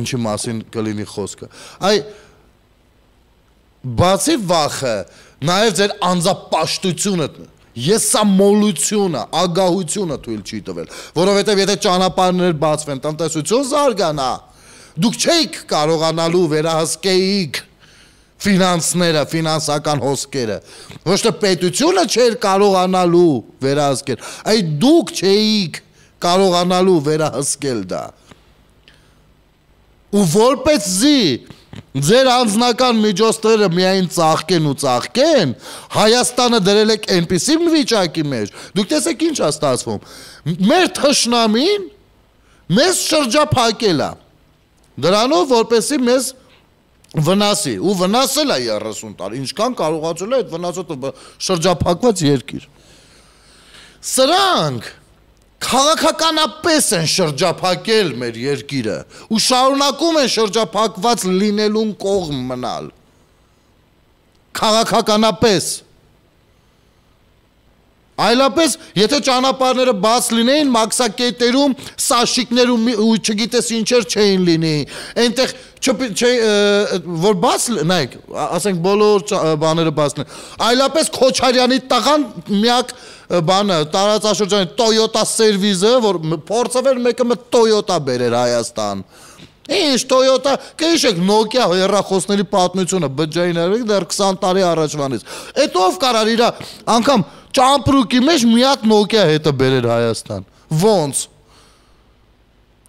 ինչի մասին կլինի խոսքը։ Այ բացի վախը, Նաև ձեր անձապաշտությունը Ես սա մոլությունը, ագահությունը թույլ չի տվել, որովհետև եթե ճանապարհներ բացվեն, տնտեսություն զարգանա, դուք չեք կարողանալու վերահսկեիք ֆինանսները, ֆինանսական հոսքերը։ Ոչ թե պետությունը չէր կարողանալու վերահսկել, այլ դուք չէիք կարողանալու վերահսկել դա։ Ու որպես զի Ձեր անձնական միջոցները միայն ծաղկեն ու ծաղկեն, Հայաստանը դրել եք այնպիսի վիճակի մեջ։ Դուք տեսեք ինչ է ստացվում։ Մեր թշնամին մեզ շրջափակել է։ Դրանով որպեսի մեզ վնասի ու վնասել է 30 տարի, ինչքան կարողացել է այդ վնասը շրջափակված երկիր։ Սրանք քաղաքականապես են շրջափակել մեր երկիրը ու շարունակում են շրջափակված լինելուն կողմ մնալ քաղաքականապես Այլապես, եթե ճանապարհները բաց լինեին, մաքսակետերում, սաշիկներում ու չգիտես ինչեր չէին լինի։ Այնտեղ չէ որ բաց նայեք, ասենք բոլոր բաները բացն են։ Այլապես Քոչարյանի տղան միակ բանը տարածաշրջանի Toyota Service-ը, որ փորձավ էր մեկը մտ Toyota բերեր Հայաստան։ մեկ Ինչ Toyota, քեշեք Nokia հերախոսների պատմությունը բջջային արեք դեռ 20 տարի առաջվանից։ Էդ ով կարար իր անգամ ճամպրուկի մեջ մի հատ Nokia հետը բերեր Հայաստան։ Ոնց։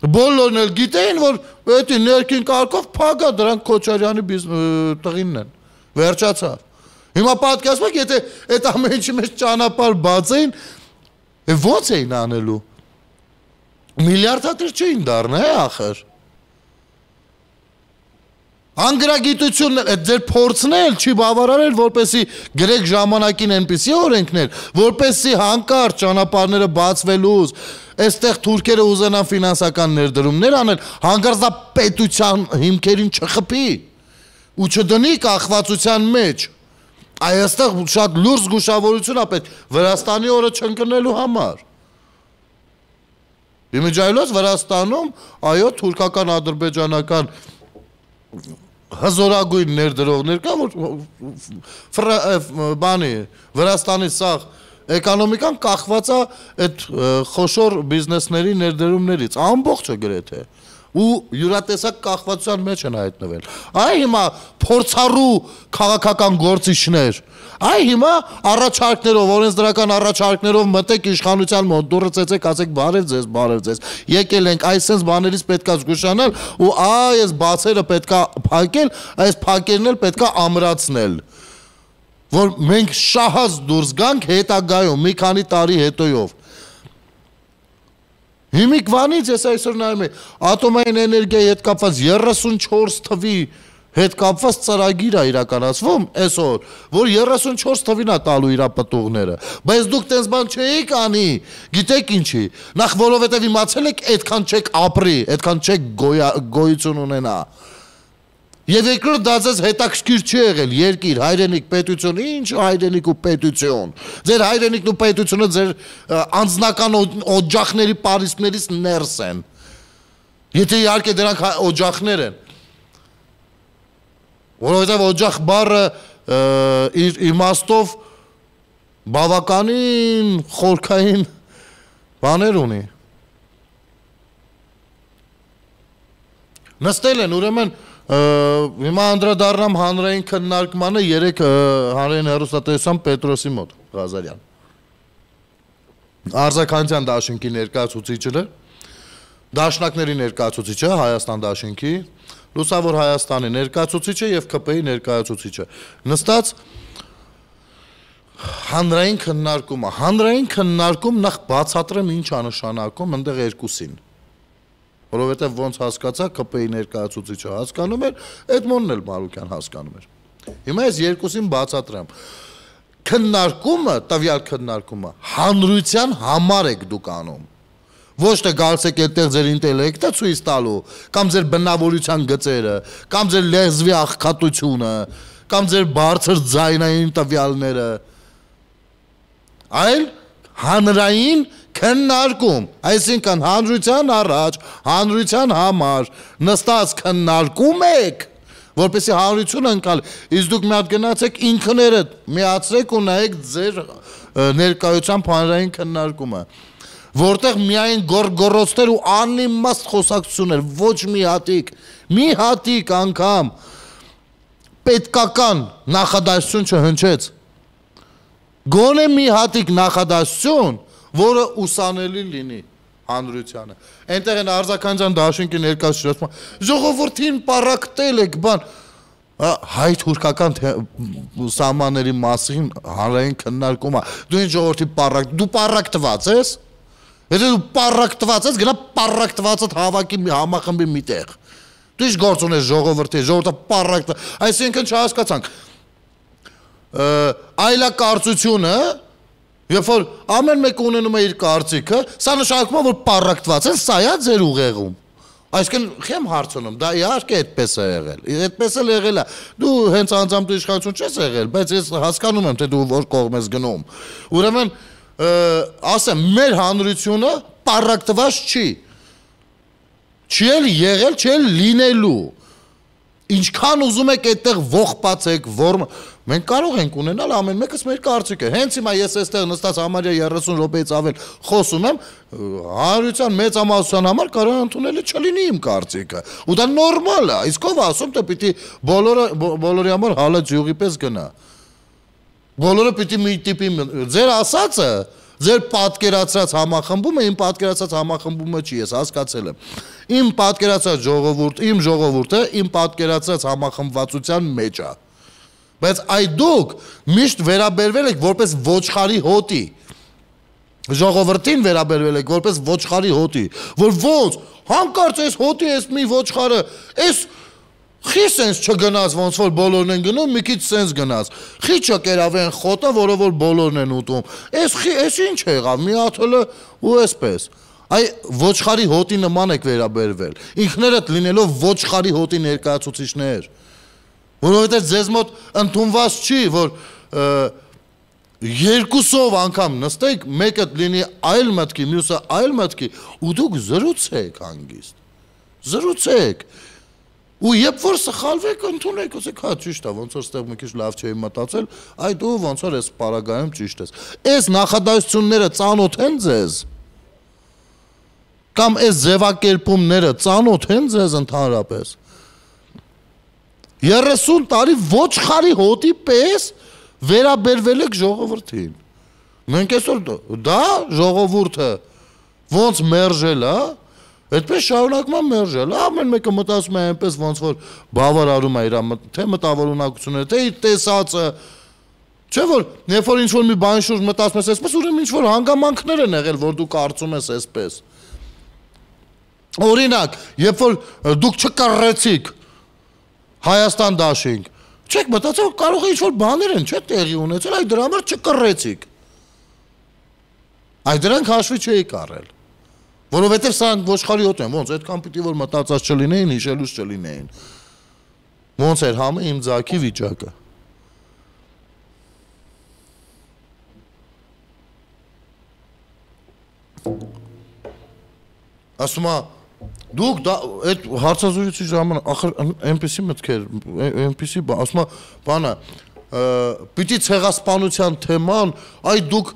Բոլորն էլ գիտեին, որ էդի ներքին կարգով փագա դրանք Քոչարյանի տղինն են։ Վերջացավ։ Հիմա պատկասում եք, եթե այդ ամեն ինչի մեջ ճանապարհ բացեին, ո՞նց էին անելու։ Միլիարդատեր չէին դառնա, հա, ախր։ Անգրագիտությունն էլ ձեր փորձն էլ չի բավարարել, որպեսի գրեք ժամանակին այնպիսի օրենքներ, որպեսի հանկարծ ճանապարհները բացվելուց այստեղ թուրքերը ուզենան ֆինանսական ներդրումներ անել, հանկարծ դա պետության հիմքերին չխփի ու չդնի կախվածության մեջ։ Այ այստեղ շատ լուրջ զգուշավորություն է պետք Վրաստանի օրը չընկնելու համար։ Իմիջայլոց Վրաստանում, այո, թուրքական ադրբեջանական հզորագույն ներդրողներ կա որ բանի Վրաստանի սաղ էկոնոմիկան կախված է այդ խոշոր բիզնեսների ներդրումներից ամբողջը գրեթե ու յուրատեսակ կախվածության մեջ են հայտնվել։ Այ հիմա փորձառու քաղաքական գործիչներ, այ հիմա առաջարկներով, օրենսդրական առաջարկներով մտեք իշխանության մոտ, դուրը ծեցեք, ասեք բարև ձեզ, բարև ձեզ։ Եկել ենք, այսպես բաներից պետքա զգուշանալ ու այ այս բացերը պետքա փակել, այս փակերն էլ պետքա ամրացնել որ մենք շահած դուրս գանք հետագայում մի քանի տարի հետոյով Հիմիկվանից ես այսօր նայում եմ ատոմային էներգիայի հետ կապված 34 թվի հետ կապված ծրագիր է իրականացվում այսօր, որ 34 թվին է տալու իր պատուղները, բայց դուք տենց բան չէիք անի, գիտեք ինչի, նախ որովհետև իմացել եք, այդքան չեք ապրի, այդքան չեք գոյություն ունենա։ գոյ Եվ երկրորդ դա ձեզ հետաքրքիր չի եղել երկիր, հայրենիք, պետություն, ինչ հայրենիք ու պետություն։ Ձեր հայրենիքն ու պետությունը ձեր անձնական օջախների պարիսպներից ներս են։ Եթե իհարկե դրանք հա, օջախներ են։ Որովհետև օջախ բառը իր իմաստով բավականին խորքային բաներ ունի։ Նստել են ուրեմն Հիմա անդրադառնամ հանրային քննարկմանը 3 հանրային հերոստատեսան Պետրոսի մոտ Ղազարյան։ Արզականցյան դաշինքի ներկայացուցիչը դաշնակների ներկայացուցիչը Հայաստան դաշինքի Լուսավոր Հայաստանի ներկայացուցիչը եւ ԿՊ-ի ներկայացուցիչը նստած հանրային քննարկումը հանրային քննարկում նախ բացատրեմ ինչ անշանակում այնտեղ երկուսին 1 որովհետև ոնց հասկացա ԿՊ-ի ներկայացուցիչը հասկանում էր, Էդմոնն էլ Մարուկյան հասկանում էր։ Հիմա այս երկուսին բացատրեմ։ Քննարկումը, տվյալ քննարկումը հանրության համար եք դուք անում ոչ թե գալսեք այդտեղ ձեր ինտելեկտը ցույց տալու կամ ձեր բնավորության գծերը կամ ձեր լեզվի աղքատությունը կամ ձեր բարձր ձայնային տվյալները այլ հանրային քննարկում, այսինքն հանրության առաջ, հանրության համար նստած քննարկում եք, որպեսի հանրությունը ընկալ, իսկ դուք մի հատ գնացեք ինքներդ, միացրեք ու նայեք ձեր ներկայությամբ հանրային քննարկումը որտեղ միայն գորգորոցներ ու անիմաստ խոսակցություններ, ոչ մի հատիկ, մի հատիկ անգամ պետկական նախադասություն չհնչեց։ Գոնե մի հատիկ նախադասություն, որը ուսանելի լինի հանրությանը։ Այնտեղ են Արզականջան դաշինքի ներկայացուցման ժողովրդին պարակտել եք բան հայ թուրքական սահմանների մասին հանրային քննարկումա։ Դու ինչ ժողովրդի պարակ, դու պարակտված ես։ Եթե դու պարակտված ես, գնա պարակտվածդ հավաքի մի համախմբի միտեղ։ Դու ինչ գործ ունես ժողովրդի, ժողովուրդը պարակտ, այսինքն չհասկացանք։ Այլակարծությունը, Երբ որ ամեն մեկը ունենում է իր կարծիքը, սա նշանակում է որ պարակտված են, սա է ձեր ուղեղում։ Այսինքն խեմ հարցնում, դա իհարկե այդպես է եղել։ Այդպես էլ եղել է։ Դու հենց անձամբ իշխանություն չես եղել, բայց ես հասկանում եմ, թե դու որ կողմ ես գնում։ Ուրեմն, ասեմ, մեր հանրությունը պարակտված չի։ Չի էլ եղել, չի էլ լինելու։ Ինչքան ուզում եք այդտեղ ողբացեք, որմ մենք կարող ենք ունենալ ամեն մեկս մեր կարծիքը։ Հենց հիմա ես այստեղ նստած համարյա 30 րոպեից ավել խոսում եմ, հանրության մեծ ամասության համար կարող ընդունելի չլինի իմ կարծիքը։ Ու դա նորմալ է։ Իսկ ով ասում թե պիտի բոլորը բոլորի համար հալա ջյուղի պես գնա։ Բոլորը պիտի մի տիպի ձեր ասածը Ձեր պատկերացրած համախմբումը իմ պատկերացրած համախմբումը չի, ես հասկացել եմ։ Իմ պատկերացրած ժողովուրդ, իմ ժողովուրդը իմ պատկերացրած համախմբվածության մեջ է։ Բայց այդ դուք միշտ վերաբերվել եք որպես ոչխարի հոտի։ Ժողովրդին վերաբերվել եք որպես ոչխարի հոտի, որ ոնց հանկարծ այս հոտի, այս մի ոչխարը, այս Խի սենց չգնաց, ոնց որ բոլորն են գնում, մի քիչ սենց գնաց։ Խի չկերավեն խոտը, որով որ բոլորն են ուտում։ Էս խի, էս ինչ եղավ, մի հաթելը ու էսպես։ Այ ոչխարի հոտի նման եք վերաբերվել։ Ինքներդ լինելով ոչխարի հոտի ներկայացուցիչներ։ Որովհետև ձեզ մոտ ընդունված չի, որ երկուսով անգամ նստեք, մեկը լինի այլ մտքի, մյուսը այլ մտքի, ու դուք զրուցեք հանգիստ։ Զրուցեք։ Զրուցեք Ու երբ որ սխալվեք, ընդունեք, ասեք, հա, ճիշտ է, ոնց որ ստեղ մի քիչ լավ չէի մտածել, այդ ու ոնց որ այս պարագայում ճիշտ ես։ Այս նախադասությունները ծանոթ են ձեզ։ Կամ այս ձևակերպումները ծանոթ են ձեզ ընդհանրապես։ 30 տարի ոչխարի հոտի պես վերաբերվել եք ժողովրդին։ Մենք այսօր դա ժողովուրդը ոնց մերժել է, հա Այդպես շարունակում է մերժել։ Ամեն մեկը մտածում է այնպես ոնց որ բավարարում է իր թե մտավորունակությունը, թե իր տեսածը։ Չէ որ երբ որ ինչ որ մի բան շուրջ մտածում ես, այսպես ուրեմն ինչ որ հանգամանքներ են եղել, որ դու կարծում ես այսպես։ Օրինակ, երբ որ դուք չկռեցիք Հայաստան դաշինք, չեք մտածել որ կարող է ինչ որ բաներ են, չէ՞ տեղի ունեցել, այ դրա համար չկռեցիք։ Այ դրանք հաշվի չէի կարել։ Որովհետև սա ոչխարի հոտ են, ոնց այդքան պիտի որ մտածած չլինեին, հիշելուց չլինեին։ Ոնց էր համը իմ ձակի վիճակը։ Ասում է դուք դա այդ հարցազրույցի ժամանակ ախր այնպեսի մտքեր, այնպեսի բան, ասում է բանը պիտի ցեղասպանության թեման, այ դուք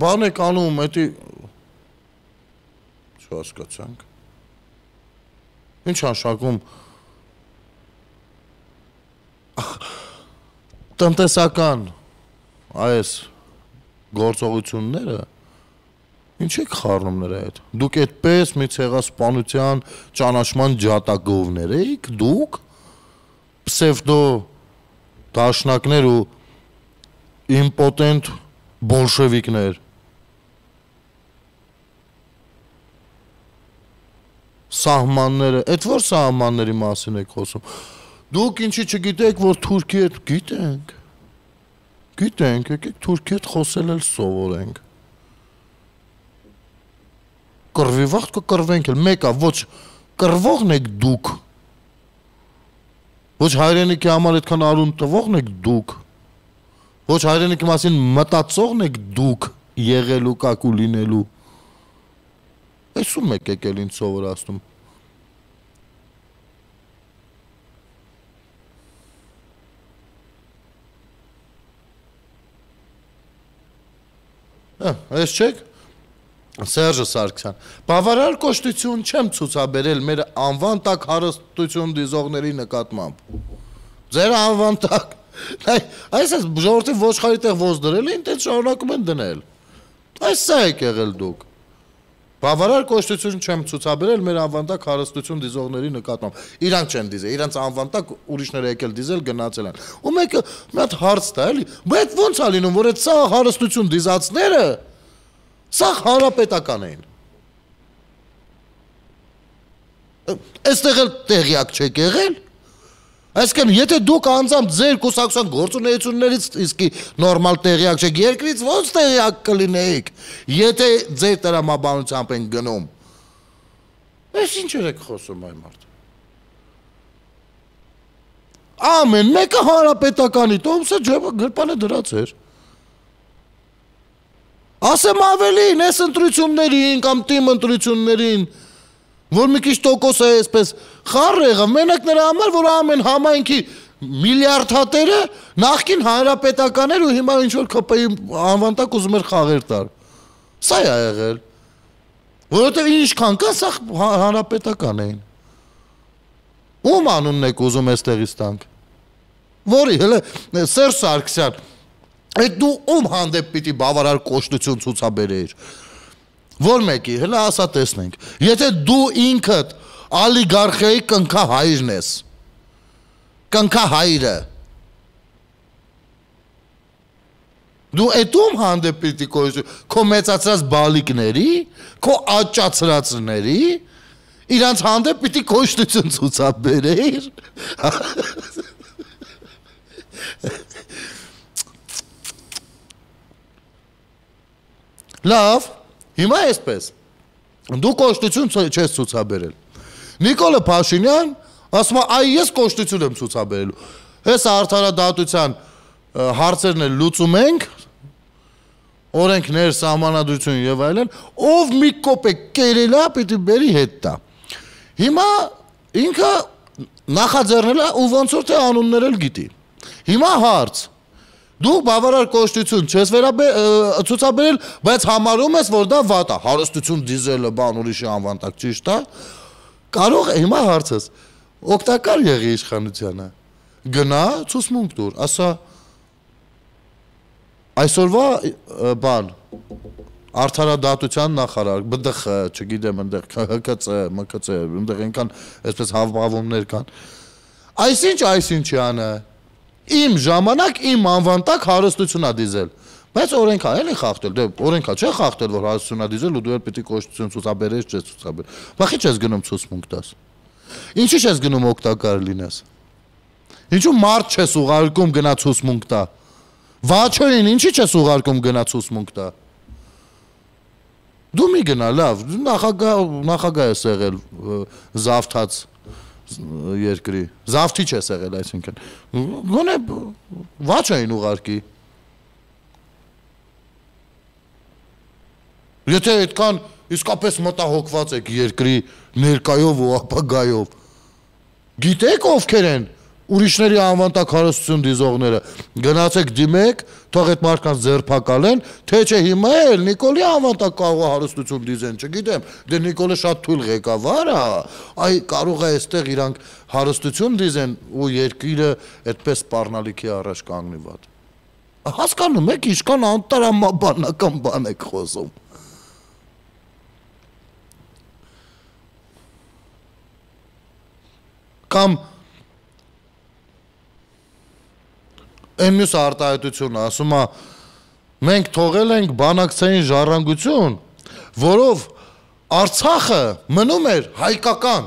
բան եք անում, դա չհասկացանք։ Ինչ հաշակում տնտեսական այս գործողությունները ինչ եք խառնում նրա հետ։ Դուք այդպես մի ցեղասպանության ճանաչման ջատագովներ եք, դուք պսևդո դաշնակներ ու իմպոտենտ բոլշևիկներ սահմանները, այդ որ սահմանների մասին եք խոսում։ Դուք ինչի չգիտեք, որ Թուրքիի հետ գիտենք։ Գիտենք, եկեք Թուրքիի հետ խոսել էլ սովորենք։ Կռվի վաղ կկռվենք էլ, մեկա ոչ կռվողն եք դուք։ Ոչ հայրենիքի համար այդքան արուն տվողն եք դուք։ Ոչ հայրենիքի մասին մտածողն եք դուք եղելու կակու լինելու։ Էս ում եք եկել ինձ սովորացնում։ Այս հա, չեք։ Սերժը Սարգսյան։ Բավարար կոշտություն չեմ ցուցաբերել մեր անվան տակ հարստություն դիզողների նկատմամբ։ Ձեր անվան տակ։ Այ այս այս ժողովրդի ոչխարի տեղ ոզ դրել է, ինտենց շարունակում են դնել։ Այս սա է եղել դուք։ Բավարար կոշտություն չեմ ցուցաբերել մեր անվանտակ հարստություն դիզողների նկատմամբ։ Իրանք չեն դիզել, իրանք անվանտակ ուրիշները եկել դիզել գնացել են։ Ու մեկը մի հատ հարց տա, էլի, բայց ո՞նց է լինում, որ այդ սա հարստություն դիզածները սա հանրապետական էին։ Այստեղ էլ տեղյակ չեք եղել։ Այսինքն, եթե դուք անձամբ ձեր կուսակցության գործունեություններից իսկի նորմալ տեղյակ չեք, երկրից ո՞նց տեղյակ կլինեիք, եթե ձեր տրամաբանությամբ են գնում։ Էս ինչ երեք խոսում այ մարդ։ Ամեն մեկը հարապետականի տոմսը ջեբը գրպանը դրած էր։ Ասեմ ավելին, այս ընտրություններին կամ թիմ ընտրություններին որ մի քիչ տոկոս է այսպես խառ եղավ մենակ նրա համար որ ամեն համայնքի միլիարդատերը նախքին հանրապետական էր ու հիմա ինչ որ ԿՊ-ի անվանտակ ուզում էր խաղեր տալ սա է եղել որովհետև ինչքան կա սա հա-, հանրապետական էին ում անունն եք ուզում այստեղից տանք որի հələ Սերժ Սարգսյան այդ դու ում հանդեպ պիտի բավարար կոշտություն ցուցաբերեիր Որ մեկի, հլա ասա տեսնենք։ Եթե դու ինքդ олигарխիայի կնքա հայրն ես։ Կնքա հայրը։ Դու էտում հանդեպ պիտի կոյս քո մեծացած բալիկների, քո աճացրածների իրանց հանդեպ պիտի կոշտություն ցուցաբերեիր։ Լավ, Հիմա այսպես։ Դու կոչտություն չես ցուցաբերել։ Նիկոլա Փաշինյան ասում է, այ ես կոչտություն եմ ցուցաբերելու։ Այս արդարադատության հարցերն էլ լուծում ենք, օրենքներ, սահմանադրություն եւ այլն, ով մի կոպեկ կերելա, պիտի բերի հետ տա։ Հիմա ինքը նախաձեռնել է ու ոնց որ թե անուններ էլ գիտի։ Հիմա հարց Դու բավարար կոշտություն չես ցուցաբերել, բայց համարում ես, որ դա վատ է։ Հարստություն դիզելը բան ուրիշի անվանտակ, ճիշտ է։ Կարող է հիմա հարցես։ Օգտակար եղի իշխանությանը։ Գնա ցուսմունք դուր, ասա այսօրվա բան արդարադատության նախարար ԲԴԽ, չգիտեմ, այնտեղ ՀԿՑ, ՄԿՑ, այնտեղ այնքան այսպես հավբավումներ կան։ Այսինչ, այսինչ անը։ այս իմ ժամանակ իմ անվան տակ հարստությունա դիզել։ Բայց օրենք է էլի խախտել, դե օրենք է չէ խախտել, որ հարստությունա դիզել ու դու էլ պիտի կոշտություն ցուցաբերես, չես ցուցաբեր։ Բախի չես գնում ցուցմունք տաս։ Ինչի՞ չես գնում օգտակար լինես։ Ինչու մարդ չես ուղարկում գնա ցուցմունք տա։ Վաչոյին ինչի՞ չես ուղարկում գնա ցուցմունք տա։ Դու մի գնա, լավ, նախագահ նախագահ է սեղել զավթած երկրի։ Զավթի չես եղել, այսինքն։ Գոնե վաճ էին ուղարկի։ Եթե այդքան իսկապես մտահոգված եք երկրի ներկայով ու ապագայով, գիտեք ովքեր են ուրիշների անվանտակ հարստություն դիզողները գնացեք դիմեք, թող այդ մարդկանց ձերբակալեն, թե չէ հիմա էլ Նիկոլի անվանտակ կարող է հարստություն դիզեն, չգիտեմ, դե Նիկոլը շատ թույլ ղեկավար է, այ կարող է այստեղ իրանք հարստություն դիզեն ու երկիրը այդպես սпарնալիքի առաջ կանգնի ված։ Հասկանում եք, ինչքան անտարամաբանական բան եք խոսում։ կամ Այն մյուս արտահայտությունը ասում է մենք թողել ենք բանակցային ժառանգություն, որով Արցախը մնում էր հայկական։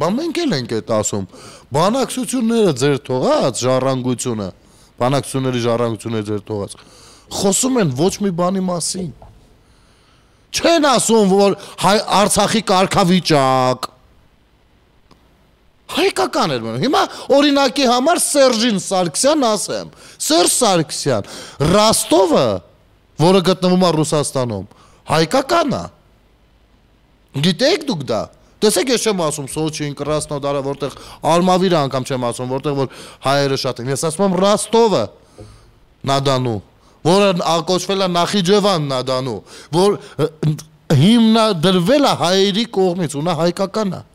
Բա մենք էլ ենք այդ ասում։ Բանակցությունները ձեր թողած ժառանգությունը, բանակցությունների ժառանգությունները ձեր թողած խոսում են ոչ մի բանի մասին։ Չեն ասում, որ Արցախի կարգավիճակ, Հայկական էր մնում։ Հիմա օրինակի համար Սերժին Սարգսյան ասեմ։ Սերժ Սարգսյան Ռաստովը, որը գտնվում է Ռուսաստանում, հայկական է։ Գիտեք դուք դա։ Տեսեք ես չեմ ասում Սոչիին, Կրասնոդարը, որտեղ Արմավիրը անգամ չեմ ասում, որտեղ որ հայերը շատ են։ Ես ասում եմ Ռաստովը Նադանու, որը ակոչվել է Նախիջևան Նադանու, որ հիմնադրվել է հայերի կողմից, ու նա հայկական է։ հայկական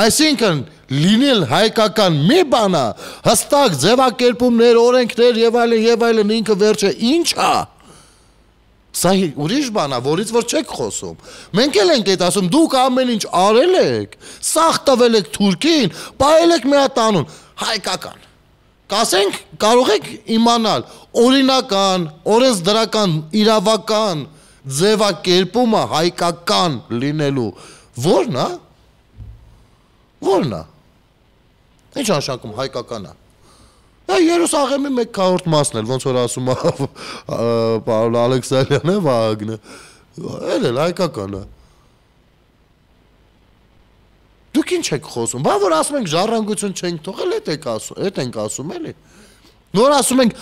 Այսինքն լինել հայկական մի բան է, հստակ ձևակերպումներ, օրենքներ եւ այլն եւ այլն ինքը վերջը ի՞նչ է։ Սա ուրիշ բան է, որից որ չեք խոսում։ Մենք էլ ենք այդ ասում, դուք ամեն ինչ արել եք, սախ տվել եք Թուրքին, ողել եք մի հատ անուն, հայկական։ Կասենք, կարող եք իմանալ օրինական, օրենսդրական, իրավական ձևակերպումը հայկական լինելու ո՞րն է։ Ո՞րն է։ Ինչ անշակում հայկականն է։ Դա հա, Երուսաղեմի 1/4 մասն էլ, ոնց որ ասում է պարոն Ալեքսանյանը, Վագնը։ Էլ էլ հայկականն է։ Դուք ինչ եք խոսում։ Բա որ ասում ենք ժառանգություն չենք թողել, էդ եք ասում, էդ ենք ասում էլի։ Նոր ասում ենք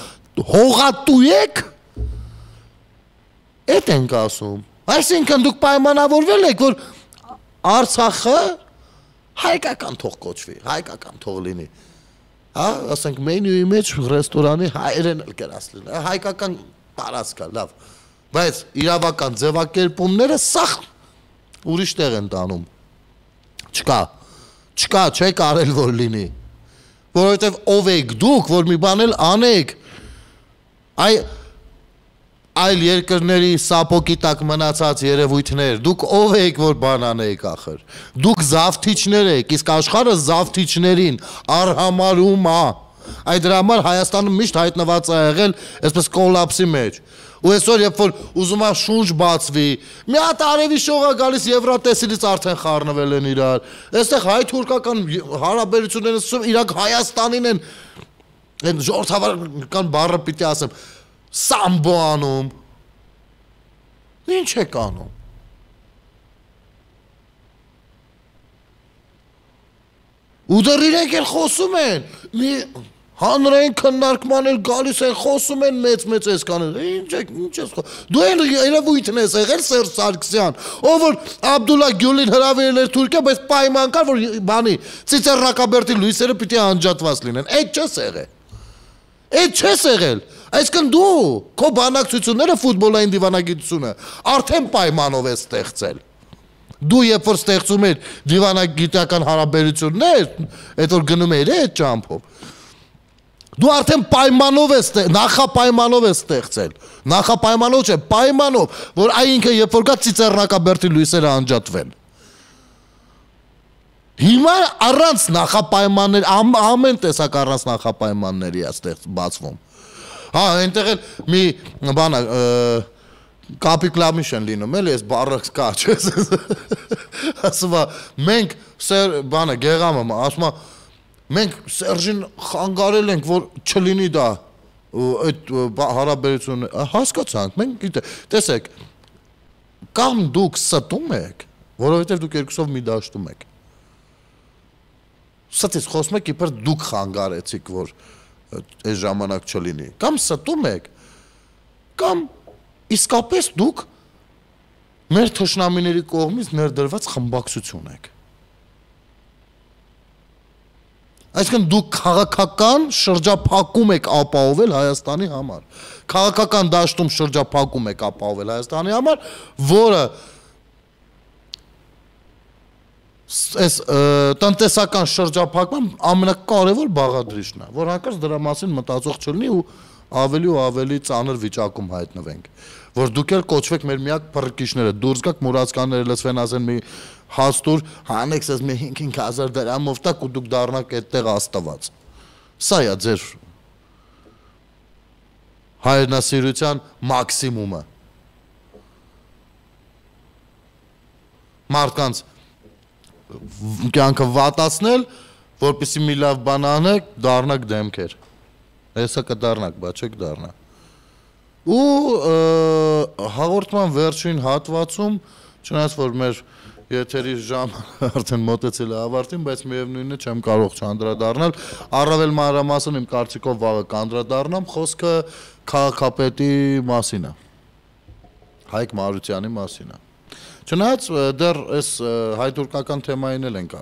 հողատու եք։ Էդ ենք ասում։ Այսինքն դուք պայմանավորվել եք, որ Արցախը հայկական թող կոչվի, հայկական թող լինի։ Հա, ասենք մենյուի մեջ ռեստորանի հայերեն էլ գրած լինի, հա, հայկական տարածքա, լավ։ Բայց իրավական ձևակերպումները սախ ուրիշ տեղ են տանում։ Չկա։ Չկա, չէ կարել որ լինի։ Որովհետև ով եք դուք, որ մի բան էլ անեք։ Այ այլ երկրների սապոկի տակ մնացած երևույթներ, դուք ով եք, որ բան անեիք ախր։ Դուք զավթիչներ եք, իսկ աշխարհը զավթիչներին արհամարում է։ Այդ դրա համար Հայաստանը միշտ հայտնված է եղել այսպես կոլապսի մեջ։ Ու այսօր երբ որ ուզում է շունչ բացվի, մի հատ արևի շողա գալիս Եվրատեսիլից արդեն խառնվել են իրար։ Այստեղ հայ-թուրքական հարաբերությունները իրենք Հայաստանին են այն ժողովրդավարական բառը պիտի ասեմ սամբո անում։ Ինչ եք անում։ Ու դեռ իրենք էլ խոսում են։ Մի հանրային քննարկման էլ գալիս են, խոսում են մեծ-մեծ էսկաներ։ Ինչ եք, ինչ ես խոսում։ Դու այն երևույթն ես եղել Սերժ Սարգսյան, ով որ Աբդուլլա Գյուլին հրավիրել էր Թուրքիա, բայց պայման կար, որ բանի Ցիցեր Ռակաբերտի լույսերը պիտի անջատված լինեն։ Այդ չես եղել։ Այդ չես եղել։ Այսինքն դու քո բանակցությունները ֆուտբոլային դիվանագիտությունը արդեն պայմանով է ստեղծել։ Դու երբ որ ստեղծում ես դիվանագիտական հարաբերություններ, այդ որ գնում էիր այդ ճամփով, դու արդեն պայմանով ես նախապայմանով ես ստեղծել նախապայմանով չէ պայմանով որ այ ինքը երբ որ գա ծիծեռնակաբերտի լույսերը անջատվեն հիմա առանց նախապայմաններ ամ, ամեն տեսակ առանց նախապայմանների է ստեղծ բացվում Հա, այնտեղ էլ մի բանա կապի կլամիշ են լինում, էլի ես բառը կա, չես։ Ասում է, մենք սեր բանը գեղամը, ասում է, մենք Սերժին խանգարել ենք, որ չլինի դա այդ հարաբերությունը։ Հասկացանք, մենք գիտե։ Տեսեք, կամ դուք ստում եք, որովհետև դուք երկուսով մի դաշտում եք։ Ստից խոսում եք, իբր դուք խանգարեցիք, որ այս ժամանակ չլինի։ Կամ ստում եք, կամ իսկապես դուք մեր թշնամիների կողմից ներդրված խմբակցություն եք։ Այսինքն դուք քաղաքական շրջափակում եք ապահովել Հայաստանի համար։ Քաղաքական դաշտում շրջափակում եք ապահովել Հայաստանի համար, որը այս տնտեսական շրջափակման ամենակարևոր բաղադրիչն է, որ հանկարծ դրա մասին մտածող չլինի ու ավելի ու ավելի ծանր վիճակում հայտնվենք, որ դուք էլ կոչվեք մեր միակ բռկիշները, դուրս գաք մուրացկանները լսվեն ասեն մի հաստուր հանեք ես մի 5-5000 դրամով տակ ու դուք դառնաք այդտեղ աստված։ Սա է ձեր հայրենասիրության մաքսիմումը։ Մարդկանց կյանքը վատացնել, որպեսի մի լավ բան անեք, դառնաք դեմքեր։ Հեսա կդառնաք, բայց չեք դառնա։ Ու հաղորդման վերջին հատվածում, չնայած որ մեր եթերի ժամը արդեն մոտեցել է ավարտին, բայց միևնույնն է չեմ կարող չանդրադառնալ։ Առավել մանրամասն իմ կարծիքով վաղը կանդրադառնամ, խոսքը քաղաքապետի մասին է։ Հայկ Մարությանի մասին է։ Չնայած դեռ այս հայ-թուրքական թեմային էլ ենք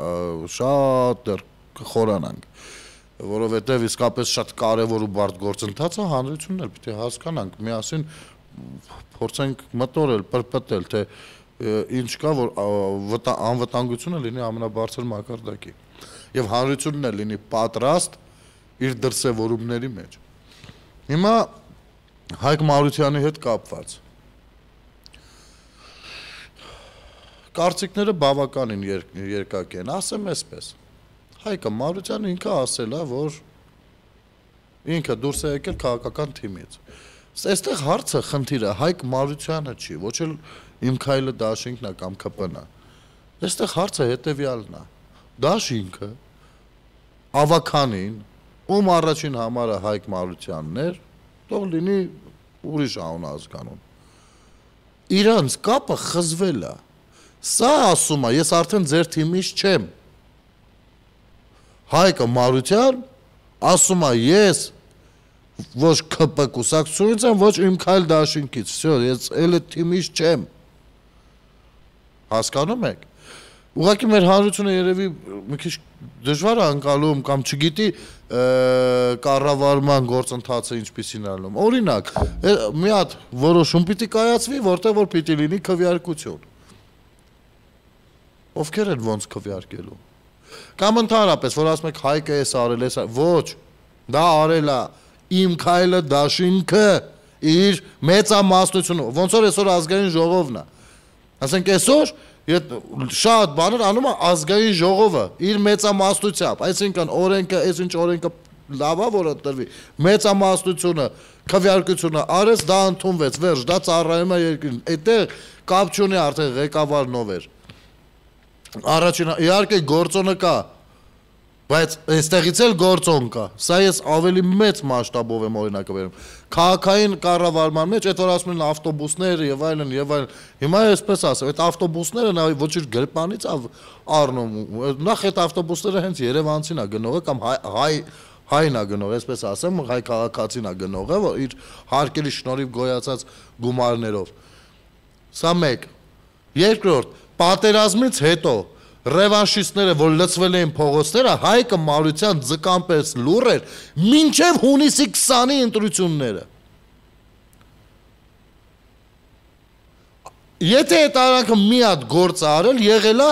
շատ դեռ կխորանանք, որովհետև իսկապես շատ կարևոր ու բարդ գործընթաց է, հանրությունն էլ պիտի հասկանանք, միասին փորձենք մտորել, պրպտել, թե ինչ կա, որ անվտանգությունը լինի ամենաբարձր մակարդակի եւ հանրությունն էլ լինի պատրաստ իր դրսեւորումների մեջ։ Հիմա Հայկ Մարությանի հետ կապված կարծիքները բավականին եր, երկակ են, ասեմ այսպես։ Հայկը Մարությանը ինքը ասել է, որ ինքը դուրս է եկել քաղաքական թիմից։ Այստեղ հարցը, խնդիրը Հայկ Մարությանը չի, ոչ էլ Իմքայլը Դաշինքն է կամ ԿՊՆ-ը։ Այստեղ հարցը հետեւյալն է։ Դաշինքը ավականին ում առաջին համարը Հայկ Մարությանն էր, թող լինի ուրիշ անուն ազգանուն։ Իրանց կապը խզվել է Սա ասում է, ես արդեն ձեր թիմից չեմ։ Հայկը Մարության ասում է, ես ոչ ԿՊ կուսակցությունից եմ, ոչ իմ քայլ դաշինքից։ Всё, ես էլ այդ թիմից չեմ։ Հասկանում եք։ Ուղղակի մեր հանրությունը երևի մի քիչ դժվար է անցալում կամ չգիտի կառավարման գործընթացը ինչպեսին ալում։ Օրինակ, մի հատ որոշում պիտի կայացվի, որտեղ որ պիտի լինի քվեարկություն ովքեր են ոնց քվյարկելու։ Կամ ընդհանրապես, որ ասում եք հայկը էս արել, էս ոչ, դա արելա իմ քայլը դաշինքը իր մեծամասնությունը, ոնց որ այսօր ազգային ժողովն է։ Ասենք այսօր Եդ շատ բաներ անում է ազգային ժողովը իր մեծամասնությամբ, այսինքն օրենքը, այս ինչ օրենքը լավա որը տրվի, մեծամասնությունը, քվյարկությունը արես, դա ընդունվեց, վերջ, դա ծառայում է երկրին։ Այդտեղ կապ չունի արդեն ղեկավարն ով էր։ Առաջին իհարկե գործոնը կա, բայց այստեղից էլ գործոն կա։ Սա ես ավելի մեծ մասշտաբով եմ օրինակը վերում։ Քաղաքային կառավարման մեջ այդ որ ասում են ավտոբուսներ եւ այլն եւ այլն։ Հիմա այսպես ասեմ, այդ ավտոբուսները նա ոչ իր գրպանից առնում, նախ այդ ավտոբուսները հենց Երևանցին է գնողը կամ հայ հայն է գնող, այսպես ասեմ, հայ քաղաքացին է գնողը, որ իր հարկերի շնորհիվ գոյացած գումարներով։ Սա մեկ։ Երկրորդ, պատերազմից հետո ռևանշիստները, որ լծվել էին փողոցները, հայկը մարության ձկան պես լուր էր, մինչև հունիսի 20-ի ընտրությունները։ Եթե այդ արանքը մի հատ գործ արել, եղել է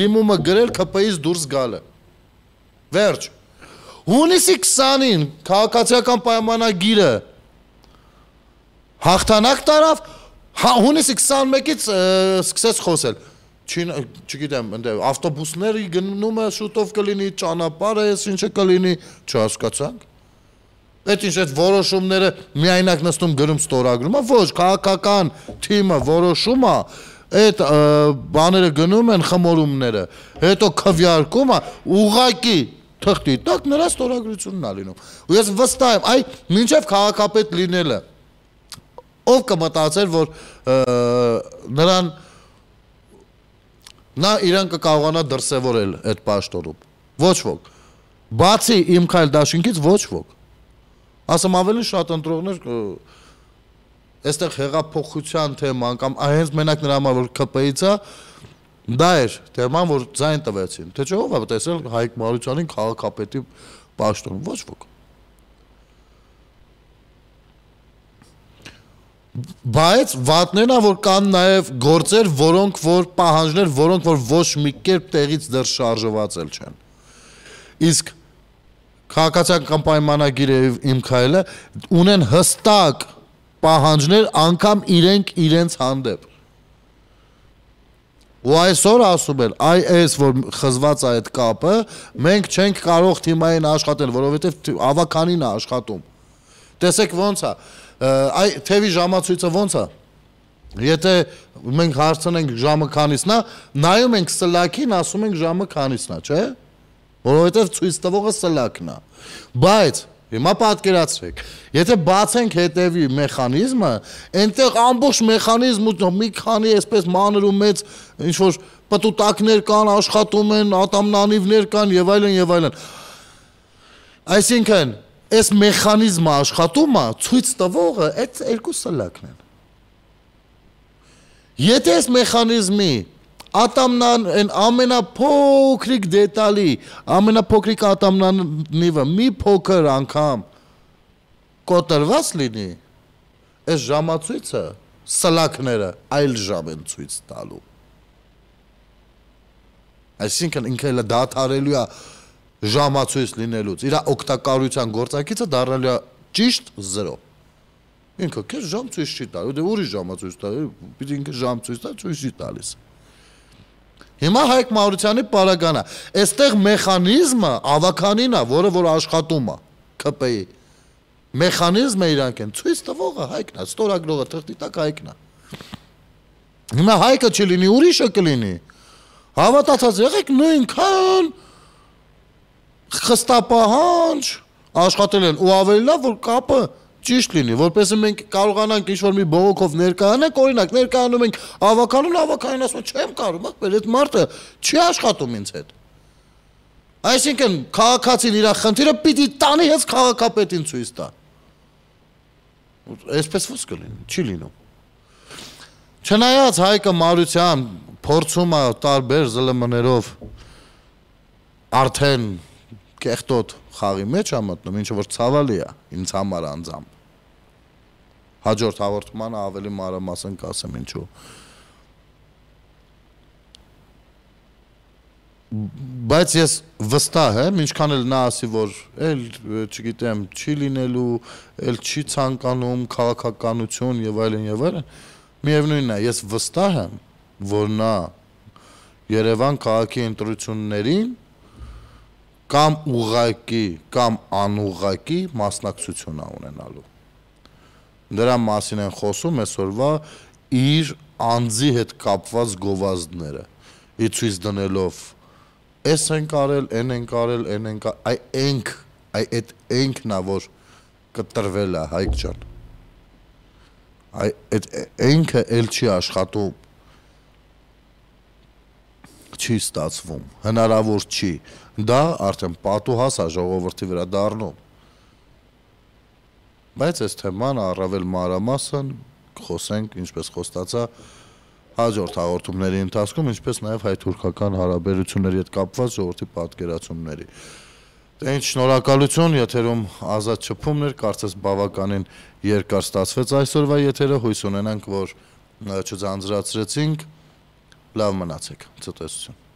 դիմումը գրել ԿՊ-ից դուրս գալը։ Վերջ։ Հունիսի 20-ին քաղաքացիական պայմանագիրը հաղթանակ տարավ, հունիսի 21-ից սկսեց խոսել չի չգիտեմ, ընդ ավտոբուսների գնումը շուտով կլինի, ճանապարհը էս ինչը կլինի, չհասկացանք։ Այդ ինչ այդ որոշումները միայնակ նստում գրում ստորագրում է, ոչ, քաղաքական թիմը որոշում է, այդ բաները գնում են խմորումները, հետո քվյարկում է, ուղակի թղթի տակ նրա ստորագրությունն է լինում։ Ու ես վստահ եմ, այ մինչև քաղաքապետ լինելը ով կմտածեր, որ նրան և, Նա իրան կկարողանա դրսևորել այդ պաշտորում։ Ոչ ոք։ Բացի իմ քայլ դաշինքից ոչ ոք։ Ասեմ ավելի շատ ընտրողներ այստեղ հեղափոխության թեման կամ հենց մենակ նրա համար որ ԿՊ-ից է դա էր թեման որ ձայն տվեցին։ Թե չէ ով է տեսել Հայկ Մարությանին քաղաքապետի պաշտոն։ Ոչ ոք։ բայց վատներն որ կան նաև գործեր, որոնք որ պահանջներ, որոնք որ ոչ մի կերպ տեղից դեռ շարժված էլ չեն։ Իսկ քաղաքացիական պայմանագիրը իմ քայլը ունեն հստակ պահանջներ անգամ իրենք իրենց հանդեպ։ Ու այսօր ասում են, այ այս որ խզված է այդ կապը, մենք չենք կարող թիմային աշխատել, որովհետև ավականին է աշխատում։ Տեսեք ոնց է այ թևի ժամացույցը ո՞նց է։ Եթե մենք հարցնենք ժամը քանիսն է, նայում ենք սլակին, ասում ենք ժամը քանիսն է, չէ՞։ Որովհետև ցույց տվողը սլակն է։ Բայց Հիմա պատկերացրեք, եթե բացենք հետևի մեխանիզմը, այնտեղ ամբողջ մեխանիզմը մի քանի այսպես մանր ու մեծ ինչ որ պտուտակներ կան, աշխատում են, ատամնանիվներ կան եւ այլն եւ այլն։ Այսինքն, այս մեխանիզմը աշխատում է, ցույց տվողը այդ երկու սլակն են։ Եթե այս մեխանիզմի ատամնան այն ամենափոքրիկ դետալի, ամենափոքրիկ ատամնանիվը մի փոքր անգամ կոտրված լինի, այս ժամացույցը սլակները այլ ժամ են ցույց տալու։ Այսինքն ինքը հələ դաթարելու է դա ժամացույց լինելուց իր օգտակարության գործակիցը դառնալու է ճիշտ 0 ինքը քեզ ժամացույց չի տալու դե ուրիշ ժամացույց տա դե պիտի ինքը ժամացույց տա ցույց չի տալիս Հիմա Հայկ Մաուրցյանի պարագանա։ Այստեղ մեխանիզմը ավականին է, որը որ աշխատում է ԿՊ-ի։ Մեխանիզմը իրանք են ցույց տվողը Հայկն է, ստորագրողը թղթի տակ Հայկն է։ Հիմա Հայկը չլինի, ուրիշը կլինի։ Հավատացած եղեք նույնքան խստապահանջ աշխատել են ու ավելի լավ որ կապը ճիշտ լինի, որպեսզի մենք կարողանանք ինչ-որ մի բողոքով ներկայանանք, օրինակ ներկայանում ենք ավականուն, ավականին ասում չեմ կարող, ախ, մեր այդ մարդը չի աշխատում ինձ հետ։ Այսինքն քաղաքացին իր խնդիրը պիտի տանի հենց քաղաքապետին ցույց տա։ Այսպես ո՞նց կլինի, չի լինում։ Չնայած հայկը մարությամբ փորձում է տարբեր ԶԼՄ-ներով արդեն կեղտոտ խաղի մեջ է մտնում, ինչ որ ցավալի է ինձ համար անձամբ։ Հաջորդ հաղորդմանը ավելի մանրամասն կասեմ ինչու։ բայց ես վստահ եմ, ինչքան էլ նա ասի, որ էլ չգիտեմ, չի լինելու, էլ չի ցանկանում քաղաքականություն եւ այլն եւ այլն, միևնույնն է, ես վստահ եմ, որ նա Երևան քաղաքի ընտրություններին կամ ուղակի կամ անուղակի մասնակցություն ա ունենալու։ Դրա մասին են խոսում այսօրվա իր անձի հետ կապված գովազդները։ Ի ցույց դնելով էս են կարել, այն են կարել, այն են կա, այ ենք, այ այդ ենքն ա որ կտրվել ա Հայկ ջան։ Այ այդ ենքը էլ չի աշխատում չի ստացվում, հնարավոր չի։ Դա արդեն պատուհաս է ժողովրդի վրա դառնում։ Բայց այս թեման առավել մանրամասն խոսենք, ինչպես խոստացա, հաջորդ հաղորդումների ընթացքում, ինչպես նաև հայ-թուրքական հարաբերությունների հետ կապված ժողովրդի պատկերացումների։ Դեն շնորհակալություն, եթերում ազատ շփումներ, կարծես բավականին երկար ստացվեց այսօրվա եթերը, հույս ունենանք, որ չձանձրացրեցինք։ Լավ մնացեք։ Ցտեսություն։